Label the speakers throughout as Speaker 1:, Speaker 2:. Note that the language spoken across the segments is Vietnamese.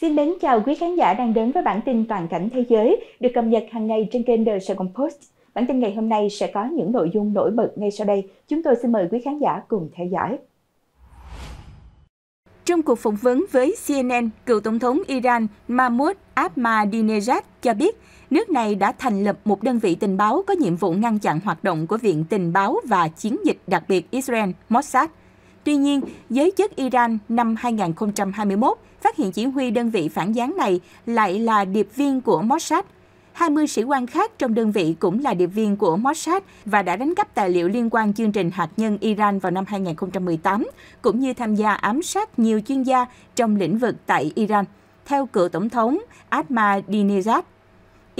Speaker 1: Xin mến chào quý khán giả đang đến với bản tin toàn cảnh thế giới được cập nhật hàng ngày trên kênh The Sài Gòn Post. Bản tin ngày hôm nay sẽ có những nội dung nổi bật ngay sau đây. Chúng tôi xin mời quý khán giả cùng theo dõi. Trong cuộc phỏng vấn với CNN, cựu Tổng thống Iran Mahmoud Ahmadinejad cho biết nước này đã thành lập một đơn vị tình báo có nhiệm vụ ngăn chặn hoạt động của Viện Tình báo và Chiến dịch đặc biệt Israel Mossad. Tuy nhiên, giới chức Iran năm 2021 phát hiện chỉ huy đơn vị phản gián này lại là điệp viên của Mossad. 20 sĩ quan khác trong đơn vị cũng là điệp viên của Mossad và đã đánh cắp tài liệu liên quan chương trình hạt nhân Iran vào năm 2018, cũng như tham gia ám sát nhiều chuyên gia trong lĩnh vực tại Iran. Theo cựu tổng thống Ahmadinejad,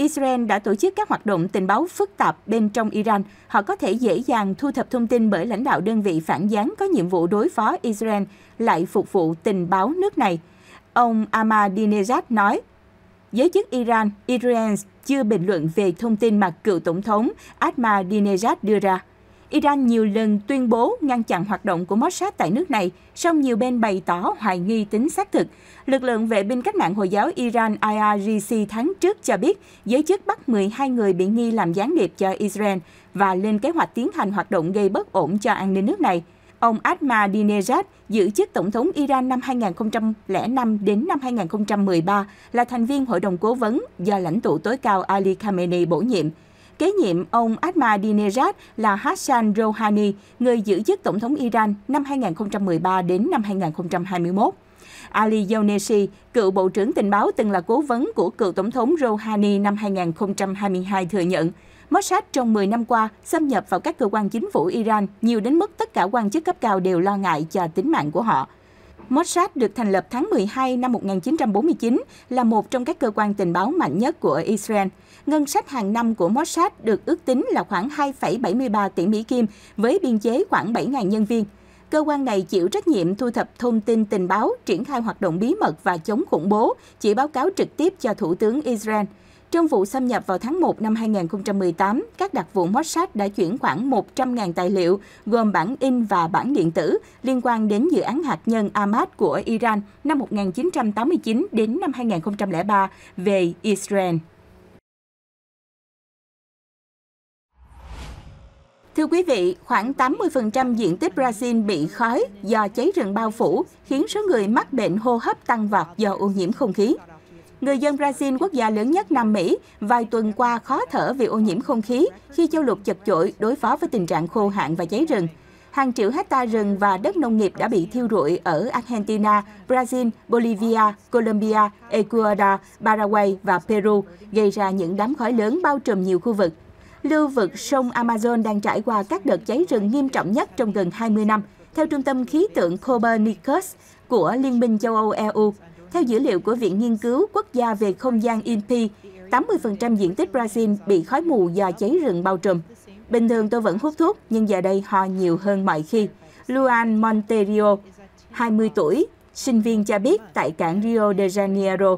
Speaker 1: Israel đã tổ chức các hoạt động tình báo phức tạp bên trong Iran. Họ có thể dễ dàng thu thập thông tin bởi lãnh đạo đơn vị phản gián có nhiệm vụ đối phó Israel lại phục vụ tình báo nước này. Ông Ahmadinejad nói, giới chức Iran, Iran chưa bình luận về thông tin mà cựu tổng thống Ahmadinejad đưa ra. Iran nhiều lần tuyên bố ngăn chặn hoạt động của Mossad tại nước này, song nhiều bên bày tỏ hoài nghi tính xác thực. Lực lượng vệ binh cách mạng Hồi giáo Iran IRGC tháng trước cho biết giới chức bắt 12 người bị nghi làm gián điệp cho Israel và lên kế hoạch tiến hành hoạt động gây bất ổn cho an ninh nước này. Ông Ahmadinejad giữ chức Tổng thống Iran năm 2005 đến năm 2013 là thành viên Hội đồng Cố vấn do lãnh tụ tối cao Ali Khamenei bổ nhiệm kế nhiệm ông Ahmadinejad là Hassan Rouhani, người giữ chức Tổng thống Iran năm 2013 đến năm 2021. Ali Yoneshi, cựu Bộ trưởng Tình báo từng là cố vấn của cựu Tổng thống Rouhani năm 2022 thừa nhận, Mossad trong 10 năm qua xâm nhập vào các cơ quan chính phủ Iran nhiều đến mức tất cả quan chức cấp cao đều lo ngại cho tính mạng của họ. Mossad được thành lập tháng 12 năm 1949 là một trong các cơ quan tình báo mạnh nhất của Israel ngân sách hàng năm của Mossad được ước tính là khoảng 2,73 tỷ Mỹ Kim với biên chế khoảng 7.000 nhân viên. Cơ quan này chịu trách nhiệm thu thập thông tin tình báo, triển khai hoạt động bí mật và chống khủng bố, chỉ báo cáo trực tiếp cho Thủ tướng Israel. Trong vụ xâm nhập vào tháng 1 năm 2018, các đặc vụ Mossad đã chuyển khoảng 100.000 tài liệu, gồm bản in và bản điện tử, liên quan đến dự án hạt nhân Ahmad của Iran năm 1989 đến năm 2003 về Israel. Thưa quý vị, khoảng 80% diện tích Brazil bị khói do cháy rừng bao phủ, khiến số người mắc bệnh hô hấp tăng vọt do ô nhiễm không khí. Người dân Brazil, quốc gia lớn nhất Nam Mỹ, vài tuần qua khó thở vì ô nhiễm không khí khi châu lục chật chội đối phó với tình trạng khô hạn và cháy rừng. Hàng triệu hecta rừng và đất nông nghiệp đã bị thiêu rụi ở Argentina, Brazil, Bolivia, Colombia, Ecuador, Paraguay và Peru, gây ra những đám khói lớn bao trùm nhiều khu vực, lưu vực sông Amazon đang trải qua các đợt cháy rừng nghiêm trọng nhất trong gần 20 năm, theo Trung tâm Khí tượng Copernicus của Liên minh châu Âu EU. Theo dữ liệu của Viện Nghiên cứu Quốc gia về Không gian INPI, 80% diện tích Brazil bị khói mù do cháy rừng bao trùm. Bình thường tôi vẫn hút thuốc, nhưng giờ đây ho nhiều hơn mọi khi. Luan Monterio, 20 tuổi, sinh viên cho biết tại cảng Rio de Janeiro,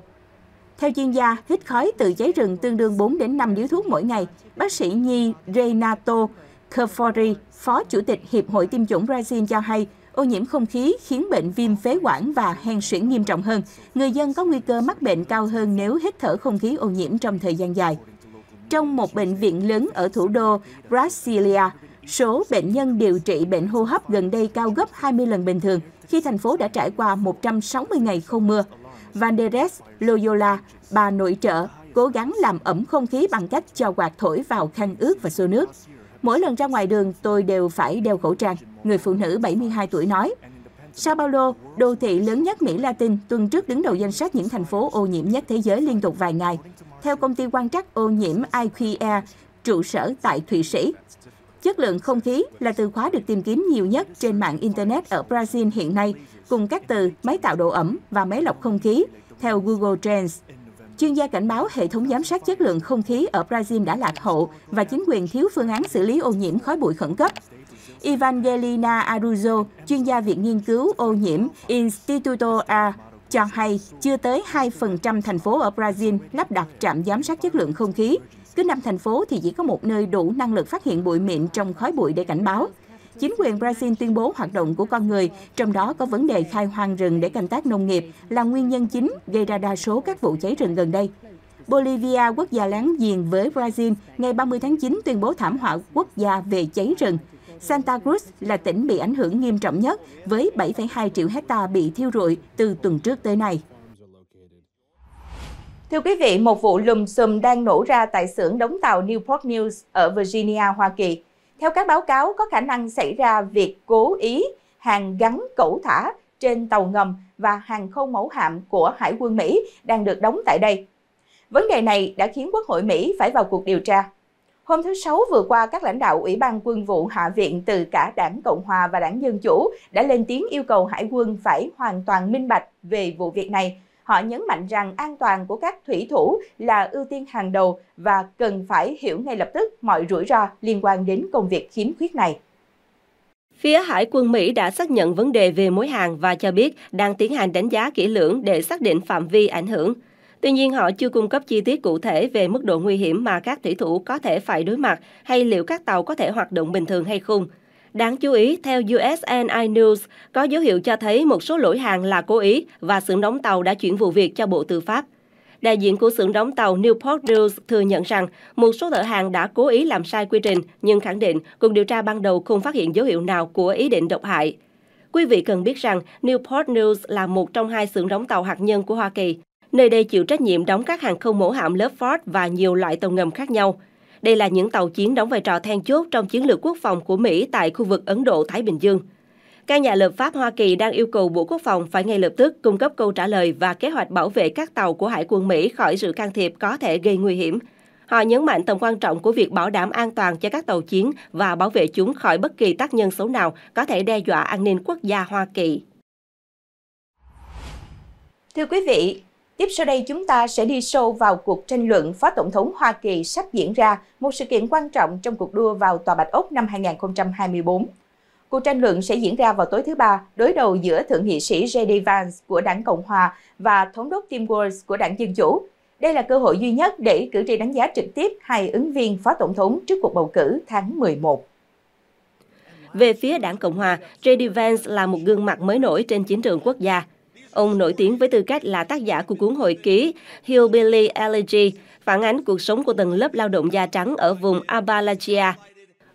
Speaker 1: theo chuyên gia, hít khói từ cháy rừng tương đương 4 đến 5 điếu thuốc mỗi ngày. Bác sĩ nhi Renato Cafori, Phó Chủ tịch Hiệp hội Tiêm chủng Brazil cho hay, ô nhiễm không khí khiến bệnh viêm phế quản và hen suyễn nghiêm trọng hơn. Người dân có nguy cơ mắc bệnh cao hơn nếu hít thở không khí ô nhiễm trong thời gian dài. Trong một bệnh viện lớn ở thủ đô Brasilia, số bệnh nhân điều trị bệnh hô hấp gần đây cao gấp 20 lần bình thường khi thành phố đã trải qua 160 ngày không mưa. Vanderes Loyola, bà nội trợ, cố gắng làm ẩm không khí bằng cách cho quạt thổi vào khăn ướt và xô nước. Mỗi lần ra ngoài đường, tôi đều phải đeo khẩu trang, người phụ nữ 72 tuổi nói. Sao Paulo, đô thị lớn nhất Mỹ Latin, tuần trước đứng đầu danh sách những thành phố ô nhiễm nhất thế giới liên tục vài ngày. Theo công ty quan trắc ô nhiễm IQE, trụ sở tại Thụy Sĩ, chất lượng không khí là từ khóa được tìm kiếm nhiều nhất trên mạng Internet ở Brazil hiện nay cùng các từ máy tạo độ ẩm và máy lọc không khí, theo Google Trends. Chuyên gia cảnh báo hệ thống giám sát chất lượng không khí ở Brazil đã lạc hậu và chính quyền thiếu phương án xử lý ô nhiễm khói bụi khẩn cấp. Evangelina Aruzo, chuyên gia Viện Nghiên cứu ô nhiễm Instituto A, cho hay chưa tới 2% thành phố ở Brazil lắp đặt trạm giám sát chất lượng không khí. Cứ năm thành phố thì chỉ có một nơi đủ năng lực phát hiện bụi mịn trong khói bụi để cảnh báo chính quyền Brazil tuyên bố hoạt động của con người, trong đó có vấn đề khai hoang rừng để canh tác nông nghiệp, là nguyên nhân chính gây ra đa số các vụ cháy rừng gần đây. Bolivia, quốc gia láng giềng với Brazil, ngày 30 tháng 9 tuyên bố thảm họa quốc gia về cháy rừng. Santa Cruz là tỉnh bị ảnh hưởng nghiêm trọng nhất, với 7,2 triệu hecta bị thiêu rụi từ tuần trước tới nay. Thưa quý vị, một vụ lùm xùm đang nổ ra tại xưởng đóng tàu Newport News ở Virginia, Hoa Kỳ. Theo các báo cáo, có khả năng xảy ra việc cố ý hàng gắn cẩu thả trên tàu ngầm và hàng không mẫu hạm của Hải quân Mỹ đang được đóng tại đây. Vấn đề này đã khiến Quốc hội Mỹ phải vào cuộc điều tra. Hôm thứ Sáu vừa qua, các lãnh đạo Ủy ban Quân vụ Hạ viện từ cả đảng Cộng Hòa và đảng Dân Chủ đã lên tiếng yêu cầu Hải quân phải hoàn toàn minh bạch về vụ việc này, Họ nhấn mạnh rằng an toàn của các thủy thủ là ưu tiên hàng đầu và cần phải hiểu ngay lập tức mọi rủi ro liên quan đến công
Speaker 2: việc khiếm khuyết này. Phía Hải quân Mỹ đã xác nhận vấn đề về mối hàng và cho biết đang tiến hành đánh giá kỹ lưỡng để xác định phạm vi ảnh hưởng. Tuy nhiên, họ chưa cung cấp chi tiết cụ thể về mức độ nguy hiểm mà các thủy thủ có thể phải đối mặt hay liệu các tàu có thể hoạt động bình thường hay không. Đáng chú ý, theo USNI News, có dấu hiệu cho thấy một số lỗi hàng là cố ý và xưởng đóng tàu đã chuyển vụ việc cho Bộ Tư pháp. Đại diện của xưởng đóng tàu Newport News thừa nhận rằng một số thợ hàng đã cố ý làm sai quy trình, nhưng khẳng định cuộc điều tra ban đầu không phát hiện dấu hiệu nào của ý định độc hại. Quý vị cần biết rằng Newport News là một trong hai xưởng đóng tàu hạt nhân của Hoa Kỳ. Nơi đây chịu trách nhiệm đóng các hàng không mẫu hạm lớp Ford và nhiều loại tàu ngầm khác nhau – đây là những tàu chiến đóng vai trò then chốt trong chiến lược quốc phòng của Mỹ tại khu vực Ấn Độ-Thái Bình Dương. Các nhà lập pháp Hoa Kỳ đang yêu cầu Bộ Quốc phòng phải ngay lập tức cung cấp câu trả lời và kế hoạch bảo vệ các tàu của Hải quân Mỹ khỏi sự can thiệp có thể gây nguy hiểm. Họ nhấn mạnh tầm quan trọng của việc bảo đảm an toàn cho các tàu chiến và bảo vệ chúng khỏi bất kỳ tác nhân xấu nào có thể đe dọa an ninh quốc gia Hoa Kỳ. Thưa quý vị, Tiếp sau đây chúng ta sẽ đi sâu vào
Speaker 1: cuộc tranh luận Phó Tổng thống Hoa Kỳ sắp diễn ra một sự kiện quan trọng trong cuộc đua vào Tòa Bạch Ốc năm 2024. Cuộc tranh luận sẽ diễn ra vào tối thứ Ba, đối đầu giữa Thượng nghị sĩ J.D. Vance của đảng Cộng Hòa và Thống đốc Tim Walz của đảng Dân Chủ. Đây là cơ hội duy nhất để cử tri đánh giá trực tiếp hai ứng viên Phó Tổng thống trước cuộc bầu cử tháng 11.
Speaker 2: Về phía đảng Cộng Hòa, J.D. Vance là một gương mặt mới nổi trên chiến trường quốc gia – Ông nổi tiếng với tư cách là tác giả của cuốn hồi ký Hillbilly Elegy, phản ánh cuộc sống của tầng lớp lao động da trắng ở vùng Appalachia.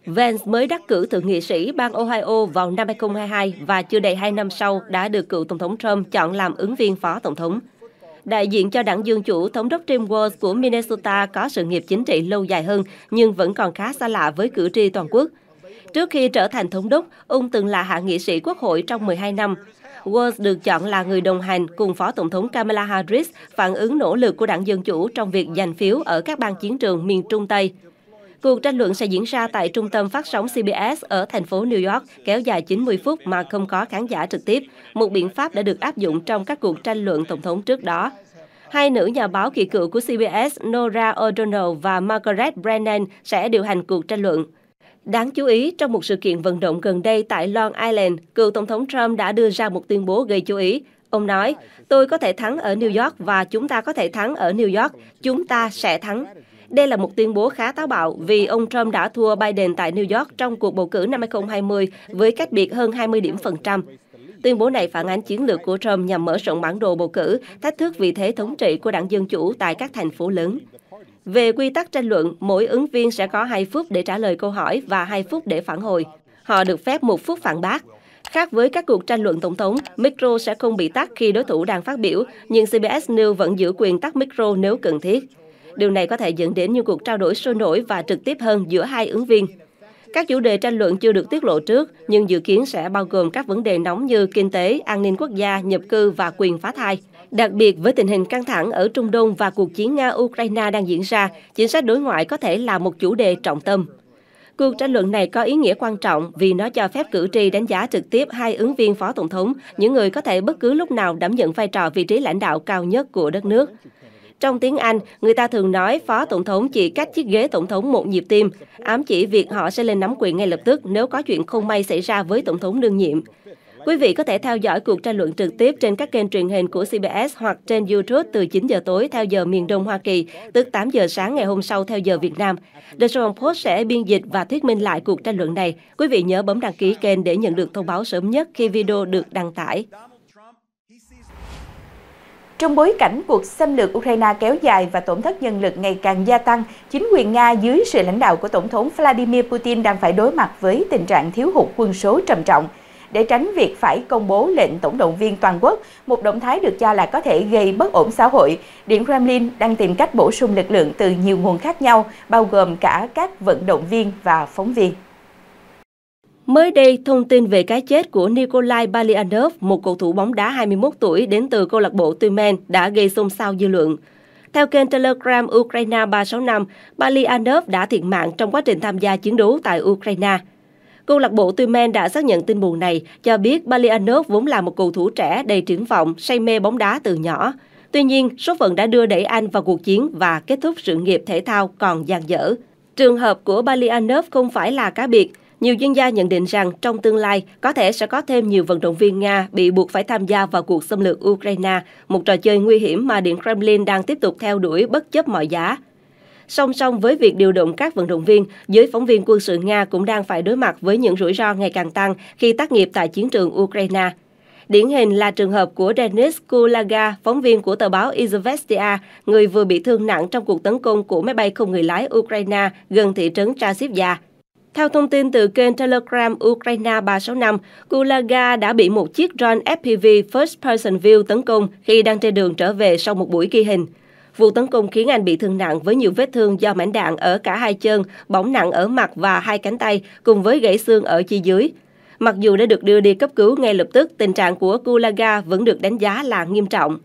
Speaker 2: Vance mới đắc cử thượng nghị sĩ bang Ohio vào năm 2022 và chưa đầy hai năm sau đã được cựu Tổng thống Trump chọn làm ứng viên phó Tổng thống. Đại diện cho đảng Dân Chủ, Thống đốc Tim Walz của Minnesota có sự nghiệp chính trị lâu dài hơn nhưng vẫn còn khá xa lạ với cử tri toàn quốc. Trước khi trở thành thống đốc, ông từng là hạ nghị sĩ quốc hội trong 12 năm. Walz được chọn là người đồng hành cùng Phó Tổng thống Kamala Harris phản ứng nỗ lực của đảng Dân Chủ trong việc giành phiếu ở các bang chiến trường miền Trung Tây. Cuộc tranh luận sẽ diễn ra tại trung tâm phát sóng CBS ở thành phố New York kéo dài 90 phút mà không có khán giả trực tiếp, một biện pháp đã được áp dụng trong các cuộc tranh luận tổng thống trước đó. Hai nữ nhà báo kỳ cựu của CBS Nora O'Donnell và Margaret Brennan sẽ điều hành cuộc tranh luận. Đáng chú ý, trong một sự kiện vận động gần đây tại Long Island, cựu Tổng thống Trump đã đưa ra một tuyên bố gây chú ý. Ông nói, tôi có thể thắng ở New York và chúng ta có thể thắng ở New York, chúng ta sẽ thắng. Đây là một tuyên bố khá táo bạo vì ông Trump đã thua Biden tại New York trong cuộc bầu cử năm 2020 với cách biệt hơn 20 điểm phần trăm. Tuyên bố này phản ánh chiến lược của Trump nhằm mở rộng bản đồ bầu cử, thách thức vị thế thống trị của đảng Dân Chủ tại các thành phố lớn. Về quy tắc tranh luận, mỗi ứng viên sẽ có 2 phút để trả lời câu hỏi và 2 phút để phản hồi. Họ được phép 1 phút phản bác. Khác với các cuộc tranh luận tổng thống, micro sẽ không bị tắt khi đối thủ đang phát biểu, nhưng CBS News vẫn giữ quyền tắt micro nếu cần thiết. Điều này có thể dẫn đến những cuộc trao đổi sôi nổi và trực tiếp hơn giữa hai ứng viên. Các chủ đề tranh luận chưa được tiết lộ trước, nhưng dự kiến sẽ bao gồm các vấn đề nóng như kinh tế, an ninh quốc gia, nhập cư và quyền phá thai. Đặc biệt với tình hình căng thẳng ở Trung Đông và cuộc chiến Nga-Ukraine đang diễn ra, chính sách đối ngoại có thể là một chủ đề trọng tâm. Cuộc tranh luận này có ý nghĩa quan trọng vì nó cho phép cử tri đánh giá trực tiếp hai ứng viên phó tổng thống, những người có thể bất cứ lúc nào đảm nhận vai trò vị trí lãnh đạo cao nhất của đất nước. Trong tiếng Anh, người ta thường nói phó tổng thống chỉ cách chiếc ghế tổng thống một nhịp tim, ám chỉ việc họ sẽ lên nắm quyền ngay lập tức nếu có chuyện không may xảy ra với tổng thống đương nhiệm. Quý vị có thể theo dõi cuộc tranh luận trực tiếp trên các kênh truyền hình của CBS hoặc trên YouTube từ 9 giờ tối theo giờ miền Đông Hoa Kỳ, tức 8 giờ sáng ngày hôm sau theo giờ Việt Nam. The Strong Post sẽ biên dịch và thuyết minh lại cuộc tranh luận này. Quý vị nhớ bấm đăng ký kênh để nhận được thông báo sớm nhất khi video được đăng tải. Trong bối cảnh cuộc xâm lược Ukraine kéo dài và tổn thất
Speaker 1: nhân lực ngày càng gia tăng, chính quyền Nga dưới sự lãnh đạo của Tổng thống Vladimir Putin đang phải đối mặt với tình trạng thiếu hụt quân số trầm trọng để tránh việc phải công bố lệnh tổng động viên toàn quốc, một động thái được cho là có thể gây bất ổn xã hội. Điện Kremlin đang tìm cách bổ
Speaker 2: sung lực lượng từ nhiều nguồn khác nhau, bao gồm cả các vận động viên và phóng viên. Mới đây, thông tin về cái chết của Nikolai Balianov, một cầu thủ bóng đá 21 tuổi đến từ câu lạc bộ Tumen, đã gây xôn xao dư luận. Theo kênh Telegram Ukraine 365, Balianov đã thiệt mạng trong quá trình tham gia chiến đấu tại Ukraine. Câu lạc bộ Tumen đã xác nhận tin buồn này, cho biết Balianov vốn là một cầu thủ trẻ đầy triển vọng, say mê bóng đá từ nhỏ. Tuy nhiên, số phận đã đưa đẩy anh vào cuộc chiến và kết thúc sự nghiệp thể thao còn dang dở. Trường hợp của Balianov không phải là cá biệt. Nhiều chuyên gia nhận định rằng trong tương lai có thể sẽ có thêm nhiều vận động viên Nga bị buộc phải tham gia vào cuộc xâm lược Ukraine, một trò chơi nguy hiểm mà Điện Kremlin đang tiếp tục theo đuổi bất chấp mọi giá. Song song với việc điều động các vận động viên, giới phóng viên quân sự Nga cũng đang phải đối mặt với những rủi ro ngày càng tăng khi tác nghiệp tại chiến trường Ukraine. Điển hình là trường hợp của Denis Kulaga, phóng viên của tờ báo Izvestia, người vừa bị thương nặng trong cuộc tấn công của máy bay không người lái Ukraine gần thị trấn Trasivya. Theo thông tin từ kênh Telegram Ukraine 365, Kulaga đã bị một chiếc drone FPV First Person View tấn công khi đang trên đường trở về sau một buổi ghi hình. Vụ tấn công khiến anh bị thương nặng với nhiều vết thương do mảnh đạn ở cả hai chân, bỏng nặng ở mặt và hai cánh tay, cùng với gãy xương ở chi dưới. Mặc dù đã được đưa đi cấp cứu ngay lập tức, tình trạng của Kulaga vẫn được đánh giá là nghiêm trọng.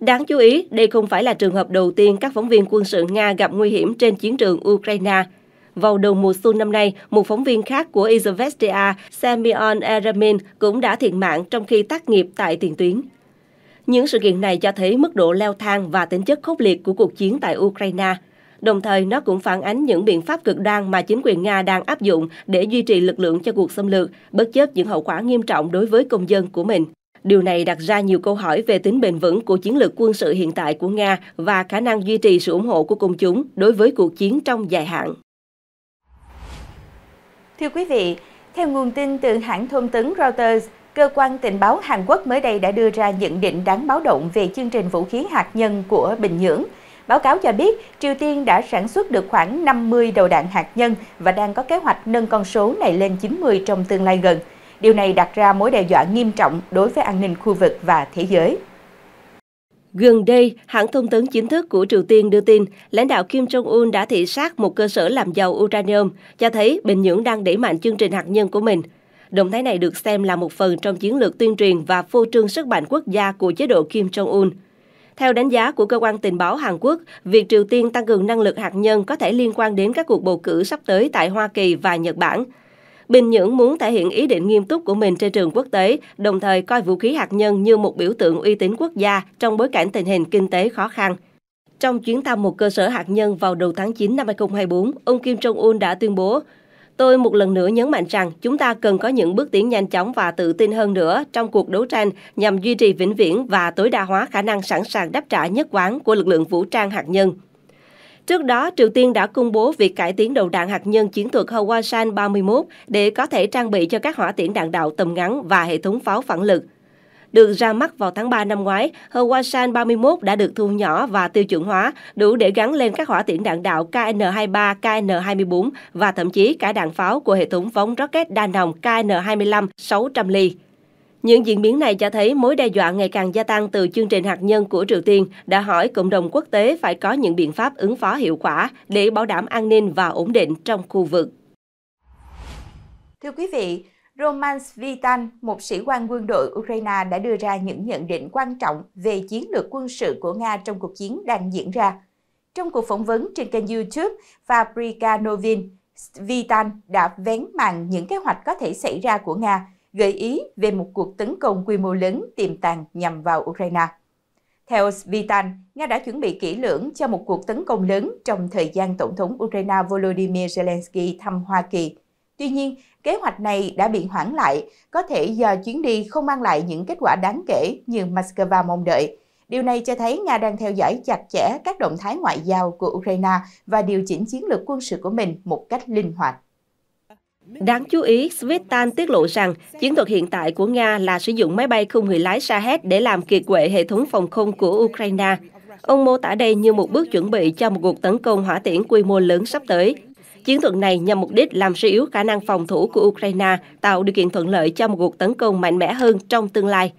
Speaker 2: Đáng chú ý, đây không phải là trường hợp đầu tiên các phóng viên quân sự Nga gặp nguy hiểm trên chiến trường Ukraine. Vào đầu mùa xuân năm nay, một phóng viên khác của Izvestia, Semyon Eramin, cũng đã thiệt mạng trong khi tác nghiệp tại tiền tuyến. Những sự kiện này cho thấy mức độ leo thang và tính chất khốc liệt của cuộc chiến tại Ukraine. Đồng thời, nó cũng phản ánh những biện pháp cực đoan mà chính quyền Nga đang áp dụng để duy trì lực lượng cho cuộc xâm lược, bất chấp những hậu quả nghiêm trọng đối với công dân của mình. Điều này đặt ra nhiều câu hỏi về tính bền vững của chiến lược quân sự hiện tại của Nga và khả năng duy trì sự ủng hộ của công chúng đối với cuộc chiến trong dài hạn.
Speaker 1: Thưa quý vị, theo nguồn tin từ hãng thông tấn Reuters, Cơ quan tình báo Hàn Quốc mới đây đã đưa ra nhận định đáng báo động về chương trình vũ khí hạt nhân của Bình Nhưỡng. Báo cáo cho biết, Triều Tiên đã sản xuất được khoảng 50 đầu đạn hạt nhân và đang có kế hoạch nâng con số này lên 90 trong tương lai gần. Điều này đặt ra mối đe dọa nghiêm trọng đối với an ninh khu vực
Speaker 2: và thế giới. Gần đây, hãng thông tấn chính thức của Triều Tiên đưa tin, lãnh đạo Kim Jong-un đã thị sát một cơ sở làm giàu uranium, cho thấy Bình Nhưỡng đang đẩy mạnh chương trình hạt nhân của mình. Động thái này được xem là một phần trong chiến lược tuyên truyền và phô trương sức mạnh quốc gia của chế độ Kim Jong-un. Theo đánh giá của cơ quan tình báo Hàn Quốc, việc Triều Tiên tăng cường năng lực hạt nhân có thể liên quan đến các cuộc bầu cử sắp tới tại Hoa Kỳ và Nhật Bản. Bình Nhưỡng muốn thể hiện ý định nghiêm túc của mình trên trường quốc tế, đồng thời coi vũ khí hạt nhân như một biểu tượng uy tín quốc gia trong bối cảnh tình hình kinh tế khó khăn. Trong chuyến thăm một cơ sở hạt nhân vào đầu tháng 9 năm 2024, ông Kim Jong-un đã tuyên bố Tôi một lần nữa nhấn mạnh rằng chúng ta cần có những bước tiến nhanh chóng và tự tin hơn nữa trong cuộc đấu tranh nhằm duy trì vĩnh viễn và tối đa hóa khả năng sẵn sàng đáp trả nhất quán của lực lượng vũ trang hạt nhân. Trước đó, Triều Tiên đã công bố việc cải tiến đầu đạn hạt nhân chiến thuật Hwasan 31 để có thể trang bị cho các hỏa tiễn đạn đạo tầm ngắn và hệ thống pháo phản lực. Được ra mắt vào tháng 3 năm ngoái, Hwasan 31 đã được thu nhỏ và tiêu chuẩn hóa, đủ để gắn lên các hỏa tiễn đạn đạo KN-23, KN-24 và thậm chí cả đạn pháo của hệ thống phóng rocket đa nòng KN-25 600 ly. Những diễn biến này cho thấy mối đe dọa ngày càng gia tăng từ chương trình hạt nhân của Triều Tiên đã hỏi cộng đồng quốc tế phải có những biện pháp ứng phó hiệu quả để bảo đảm an ninh và ổn định trong khu vực.
Speaker 1: Thưa quý vị, Roman Svitan, một sĩ quan quân đội Ukraine đã đưa ra những nhận định quan trọng về chiến lược quân sự của Nga trong cuộc chiến đang diễn ra. Trong cuộc phỏng vấn trên kênh YouTube, Fabrika Novin, Svitan đã vén màn những kế hoạch có thể xảy ra của Nga, gợi ý về một cuộc tấn công quy mô lớn tiềm tàng nhằm vào Ukraine. Theo Svitan, Nga đã chuẩn bị kỹ lưỡng cho một cuộc tấn công lớn trong thời gian Tổng thống Ukraine Volodymyr Zelensky thăm Hoa Kỳ. Tuy nhiên, Kế hoạch này đã bị hoãn lại, có thể do chuyến đi không mang lại những kết quả đáng kể như Moscow mong đợi. Điều này cho thấy Nga đang theo dõi chặt chẽ các động thái ngoại giao của Ukraine và điều chỉnh chiến lược quân sự của mình một cách
Speaker 2: linh hoạt. Đáng chú ý, Svitan tiết lộ rằng chiến thuật hiện tại của Nga là sử dụng máy bay không người lái Shahed để làm kiệt quệ hệ thống phòng không của Ukraine. Ông mô tả đây như một bước chuẩn bị cho một cuộc tấn công hỏa tiễn quy mô lớn sắp tới, Chiến thuật này nhằm mục đích làm suy yếu khả năng phòng thủ của Ukraine, tạo điều kiện thuận lợi cho một cuộc tấn công mạnh mẽ hơn trong tương lai.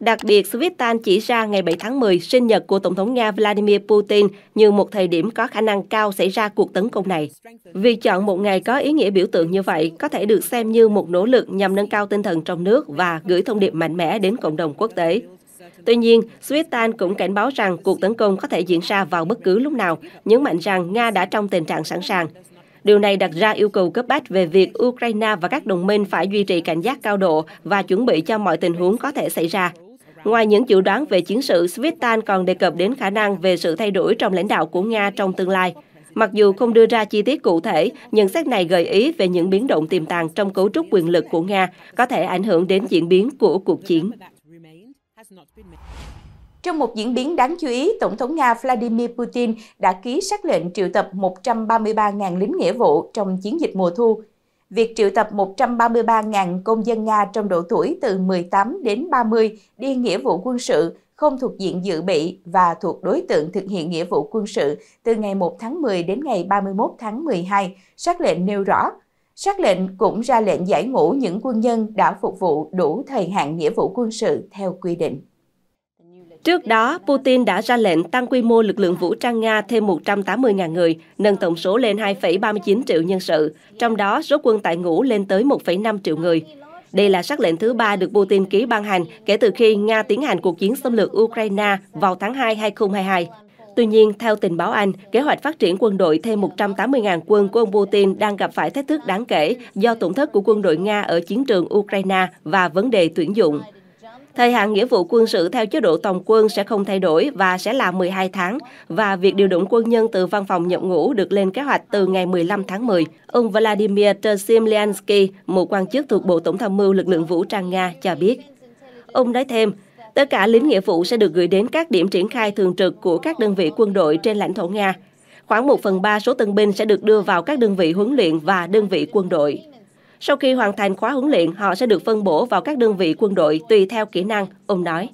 Speaker 2: Đặc biệt, Svitan chỉ ra ngày 7 tháng 10, sinh nhật của Tổng thống Nga Vladimir Putin như một thời điểm có khả năng cao xảy ra cuộc tấn công này. Việc chọn một ngày có ý nghĩa biểu tượng như vậy có thể được xem như một nỗ lực nhằm nâng cao tinh thần trong nước và gửi thông điệp mạnh mẽ đến cộng đồng quốc tế. Tuy nhiên, Svitan cũng cảnh báo rằng cuộc tấn công có thể diễn ra vào bất cứ lúc nào, nhấn mạnh rằng Nga đã trong tình trạng sẵn sàng. Điều này đặt ra yêu cầu cấp bách về việc Ukraine và các đồng minh phải duy trì cảnh giác cao độ và chuẩn bị cho mọi tình huống có thể xảy ra. Ngoài những dự đoán về chiến sự, Svitan còn đề cập đến khả năng về sự thay đổi trong lãnh đạo của Nga trong tương lai. Mặc dù không đưa ra chi tiết cụ thể, nhận xét này gợi ý về những biến động tiềm tàng trong cấu trúc quyền lực của Nga có thể ảnh hưởng đến diễn biến của cuộc chiến.
Speaker 1: Trong một diễn biến đáng chú ý, Tổng thống Nga Vladimir Putin đã ký sắc lệnh triệu tập 133.000 lính nghĩa vụ trong chiến dịch mùa thu. Việc triệu tập 133.000 công dân Nga trong độ tuổi từ 18 đến 30 đi nghĩa vụ quân sự không thuộc diện dự bị và thuộc đối tượng thực hiện nghĩa vụ quân sự từ ngày 1 tháng 10 đến ngày 31 tháng 12, sắc lệnh nêu rõ. Sắc lệnh cũng ra lệnh giải ngũ những quân nhân đã phục vụ đủ thời hạn nghĩa vụ quân sự theo quy định.
Speaker 2: Trước đó, Putin đã ra lệnh tăng quy mô lực lượng vũ trang Nga thêm 180.000 người, nâng tổng số lên 2,39 triệu nhân sự, trong đó số quân tại ngũ lên tới 1,5 triệu người. Đây là sắc lệnh thứ ba được Putin ký ban hành kể từ khi Nga tiến hành cuộc chiến xâm lược Ukraine vào tháng 2 2022. Tuy nhiên, theo tình báo Anh, kế hoạch phát triển quân đội thêm 180.000 quân của ông Putin đang gặp phải thách thức đáng kể do tổn thất của quân đội Nga ở chiến trường Ukraine và vấn đề tuyển dụng. Thời hạn nghĩa vụ quân sự theo chế độ tổng quân sẽ không thay đổi và sẽ là 12 tháng, và việc điều động quân nhân từ văn phòng nhập ngũ được lên kế hoạch từ ngày 15 tháng 10. Ông Vladimir Tersimliansky, một quan chức thuộc Bộ Tổng tham mưu lực lượng vũ trang Nga, cho biết. Ông nói thêm, tất cả lính nghĩa vụ sẽ được gửi đến các điểm triển khai thường trực của các đơn vị quân đội trên lãnh thổ Nga. Khoảng 1 phần 3 số tân binh sẽ được đưa vào các đơn vị huấn luyện và đơn vị quân đội. Sau khi hoàn thành khóa huấn luyện, họ sẽ được phân bổ vào các đơn vị quân đội tùy theo kỹ năng, ông nói.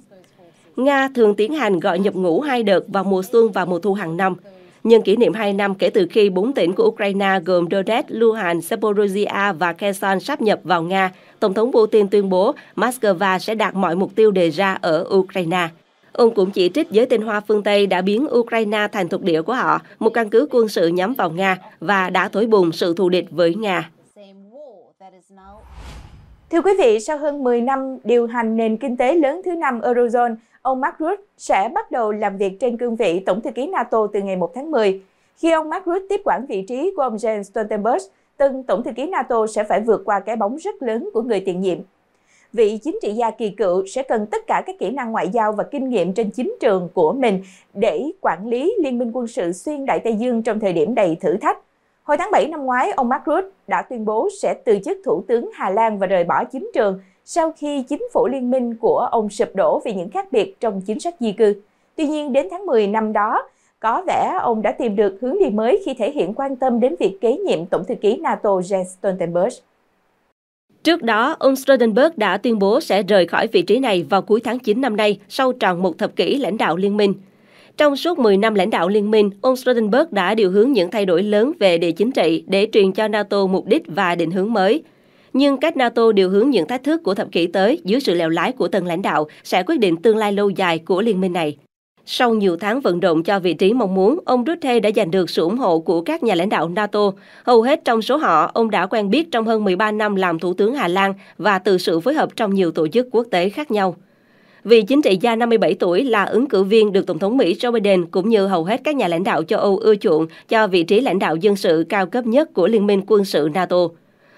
Speaker 2: Nga thường tiến hành gọi nhập ngũ hai đợt vào mùa xuân và mùa thu hàng năm. Nhân kỷ niệm 2 năm kể từ khi bốn tỉnh của Ukraine gồm Donetsk, Luhansk, Zaporizhia và Kherson sáp nhập vào Nga, Tổng thống Putin tuyên bố Moscow sẽ đạt mọi mục tiêu đề ra ở Ukraine. Ông cũng chỉ trích giới tinh hoa phương Tây đã biến Ukraine thành thuộc địa của họ, một căn cứ quân sự nhắm vào Nga và đã thổi bùng sự thù địch với Nga.
Speaker 1: Thưa quý vị, sau hơn 10 năm điều hành nền kinh tế lớn thứ năm Eurozone, ông Mark Rutte sẽ bắt đầu làm việc trên cương vị Tổng thư ký NATO từ ngày 1 tháng 10. Khi ông Mark Rutte tiếp quản vị trí của ông Jens Stoltenberg, từng Tổng thư ký NATO sẽ phải vượt qua cái bóng rất lớn của người tiền nhiệm. Vị chính trị gia kỳ cựu sẽ cần tất cả các kỹ năng ngoại giao và kinh nghiệm trên chính trường của mình để quản lý Liên minh quân sự xuyên Đại Tây Dương trong thời điểm đầy thử thách – Hồi tháng 7 năm ngoái, ông Mark Rutte đã tuyên bố sẽ từ chức Thủ tướng Hà Lan và rời bỏ chính trường sau khi chính phủ liên minh của ông sụp đổ vì những khác biệt trong chính sách di cư. Tuy nhiên, đến tháng 10 năm đó, có vẻ ông đã tìm được hướng đi mới khi thể hiện quan tâm đến việc kế nhiệm Tổng thư ký NATO Jens Stoltenberg.
Speaker 2: Trước đó, ông Stoltenberg đã tuyên bố sẽ rời khỏi vị trí này vào cuối tháng 9 năm nay sau tròn một thập kỷ lãnh đạo liên minh. Trong suốt 10 năm lãnh đạo liên minh, ông Stoltenberg đã điều hướng những thay đổi lớn về địa chính trị để truyền cho NATO mục đích và định hướng mới. Nhưng cách NATO điều hướng những thách thức của thập kỷ tới dưới sự lèo lái của tầng lãnh đạo sẽ quyết định tương lai lâu dài của liên minh này. Sau nhiều tháng vận động cho vị trí mong muốn, ông Rutte đã giành được sự ủng hộ của các nhà lãnh đạo NATO. Hầu hết trong số họ, ông đã quen biết trong hơn 13 năm làm Thủ tướng Hà Lan và từ sự phối hợp trong nhiều tổ chức quốc tế khác nhau. Vị chính trị gia 57 tuổi là ứng cử viên được Tổng thống Mỹ Joe Biden cũng như hầu hết các nhà lãnh đạo châu Âu ưa chuộng cho vị trí lãnh đạo dân sự cao cấp nhất của Liên minh quân sự NATO.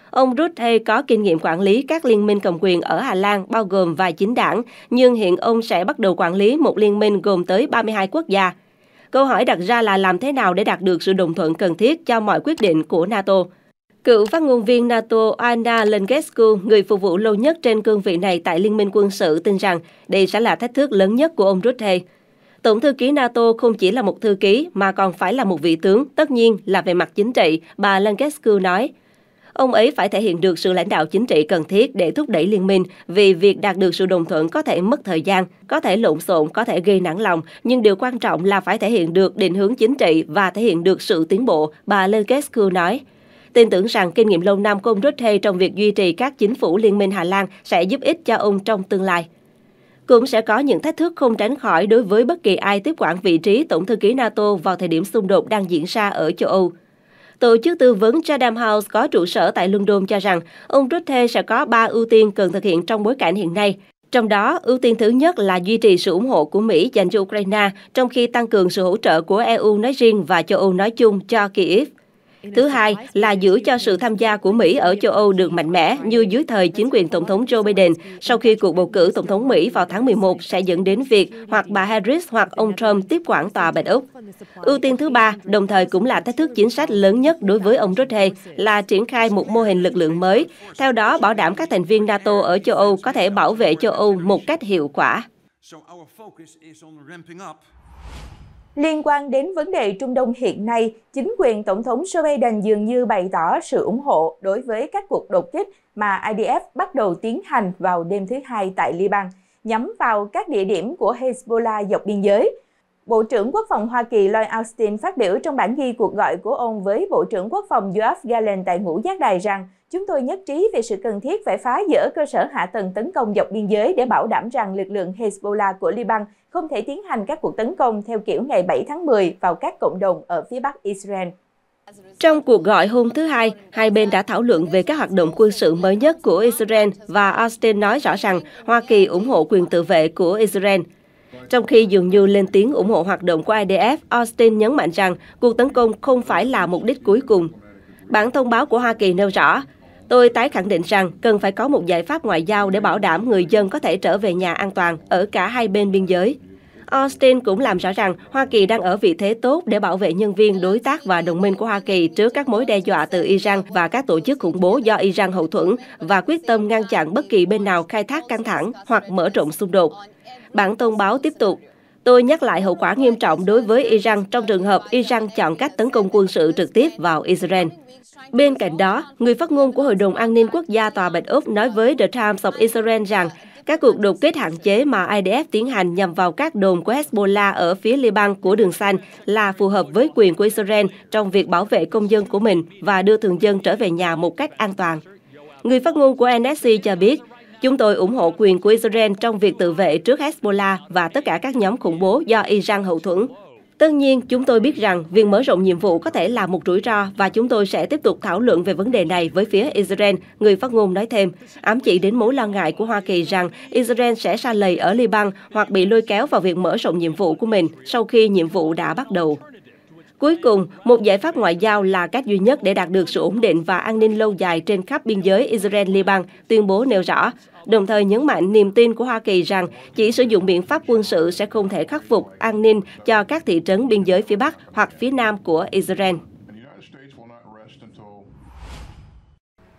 Speaker 2: Ông Rutte có kinh nghiệm quản lý các liên minh cầm quyền ở Hà Lan bao gồm vài chính đảng, nhưng hiện ông sẽ bắt đầu quản lý một liên minh gồm tới 32 quốc gia. Câu hỏi đặt ra là làm thế nào để đạt được sự đồng thuận cần thiết cho mọi quyết định của NATO. Cựu phát ngôn viên NATO Anna Lengescu, người phục vụ lâu nhất trên cương vị này tại Liên minh quân sự, tin rằng đây sẽ là thách thức lớn nhất của ông Rutte. Tổng thư ký NATO không chỉ là một thư ký mà còn phải là một vị tướng, tất nhiên là về mặt chính trị, bà Lengescu nói. Ông ấy phải thể hiện được sự lãnh đạo chính trị cần thiết để thúc đẩy liên minh, vì việc đạt được sự đồng thuận có thể mất thời gian, có thể lộn xộn, có thể gây nản lòng, nhưng điều quan trọng là phải thể hiện được định hướng chính trị và thể hiện được sự tiến bộ, bà Lengescu nói tin tưởng rằng kinh nghiệm lâu năm của ông Rutte trong việc duy trì các chính phủ liên minh Hà Lan sẽ giúp ích cho ông trong tương lai. Cũng sẽ có những thách thức không tránh khỏi đối với bất kỳ ai tiếp quản vị trí Tổng thư ký NATO vào thời điểm xung đột đang diễn ra ở châu Âu. Tổ chức tư vấn Chatham House có trụ sở tại London cho rằng ông Rutte sẽ có 3 ưu tiên cần thực hiện trong bối cảnh hiện nay. Trong đó, ưu tiên thứ nhất là duy trì sự ủng hộ của Mỹ dành cho Ukraine, trong khi tăng cường sự hỗ trợ của EU nói riêng và châu Âu nói chung cho Kyiv. Thứ hai là giữ cho sự tham gia của Mỹ ở châu Âu được mạnh mẽ như dưới thời chính quyền Tổng thống Joe Biden sau khi cuộc bầu cử Tổng thống Mỹ vào tháng 11 sẽ dẫn đến việc hoặc bà Harris hoặc ông Trump tiếp quản tòa Bạch Ốc. Ưu tiên thứ ba, đồng thời cũng là thách thức chính sách lớn nhất đối với ông Rutte là triển khai một mô hình lực lượng mới, theo đó bảo đảm các thành viên NATO ở châu Âu có thể bảo vệ châu Âu một cách hiệu quả. Liên quan đến vấn đề Trung Đông hiện
Speaker 1: nay, chính quyền Tổng thống Joe Biden dường như bày tỏ sự ủng hộ đối với các cuộc đột kích mà IDF bắt đầu tiến hành vào đêm thứ Hai tại Liban, nhắm vào các địa điểm của Hezbollah dọc biên giới. Bộ trưởng Quốc phòng Hoa Kỳ Lloyd Austin phát biểu trong bản ghi cuộc gọi của ông với Bộ trưởng Quốc phòng Yoav Gallant tại ngũ giác đài rằng chúng tôi nhất trí về sự cần thiết phải phá dỡ cơ sở hạ tầng tấn công dọc biên giới để bảo đảm rằng lực lượng Hezbollah của Liban không thể tiến hành các cuộc tấn công theo kiểu ngày 7 tháng 10 vào các cộng đồng ở phía bắc
Speaker 2: Israel. Trong cuộc gọi hôm thứ Hai, hai bên đã thảo luận về các hoạt động quân sự mới nhất của Israel và Austin nói rõ rằng Hoa Kỳ ủng hộ quyền tự vệ của Israel. Trong khi dường như lên tiếng ủng hộ hoạt động của IDF, Austin nhấn mạnh rằng cuộc tấn công không phải là mục đích cuối cùng. Bản thông báo của Hoa Kỳ nêu rõ, Tôi tái khẳng định rằng cần phải có một giải pháp ngoại giao để bảo đảm người dân có thể trở về nhà an toàn ở cả hai bên biên giới. Austin cũng làm rõ rằng Hoa Kỳ đang ở vị thế tốt để bảo vệ nhân viên, đối tác và đồng minh của Hoa Kỳ trước các mối đe dọa từ Iran và các tổ chức khủng bố do Iran hậu thuẫn và quyết tâm ngăn chặn bất kỳ bên nào khai thác căng thẳng hoặc mở rộng xung đột. Bản thông báo tiếp tục, Tôi nhắc lại hậu quả nghiêm trọng đối với Iran trong trường hợp Iran chọn cách tấn công quân sự trực tiếp vào Israel. Bên cạnh đó, người phát ngôn của Hội đồng An ninh Quốc gia Tòa Bạch Úc nói với The Times of Israel rằng các cuộc đột kích hạn chế mà IDF tiến hành nhằm vào các đồn của Hezbollah ở phía Liban của đường xanh là phù hợp với quyền của Israel trong việc bảo vệ công dân của mình và đưa thường dân trở về nhà một cách an toàn. Người phát ngôn của NSC cho biết, Chúng tôi ủng hộ quyền của Israel trong việc tự vệ trước Hezbollah và tất cả các nhóm khủng bố do Iran hậu thuẫn. Tất nhiên, chúng tôi biết rằng việc mở rộng nhiệm vụ có thể là một rủi ro và chúng tôi sẽ tiếp tục thảo luận về vấn đề này với phía Israel, người phát ngôn nói thêm, ám chỉ đến mối lo ngại của Hoa Kỳ rằng Israel sẽ xa lầy ở Liban hoặc bị lôi kéo vào việc mở rộng nhiệm vụ của mình sau khi nhiệm vụ đã bắt đầu. Cuối cùng, một giải pháp ngoại giao là cách duy nhất để đạt được sự ổn định và an ninh lâu dài trên khắp biên giới Israel-Liban, tuyên bố nêu rõ, đồng thời nhấn mạnh niềm tin của Hoa Kỳ rằng chỉ sử dụng biện pháp quân sự sẽ không thể khắc phục an ninh cho các thị trấn biên giới phía Bắc hoặc phía Nam của Israel.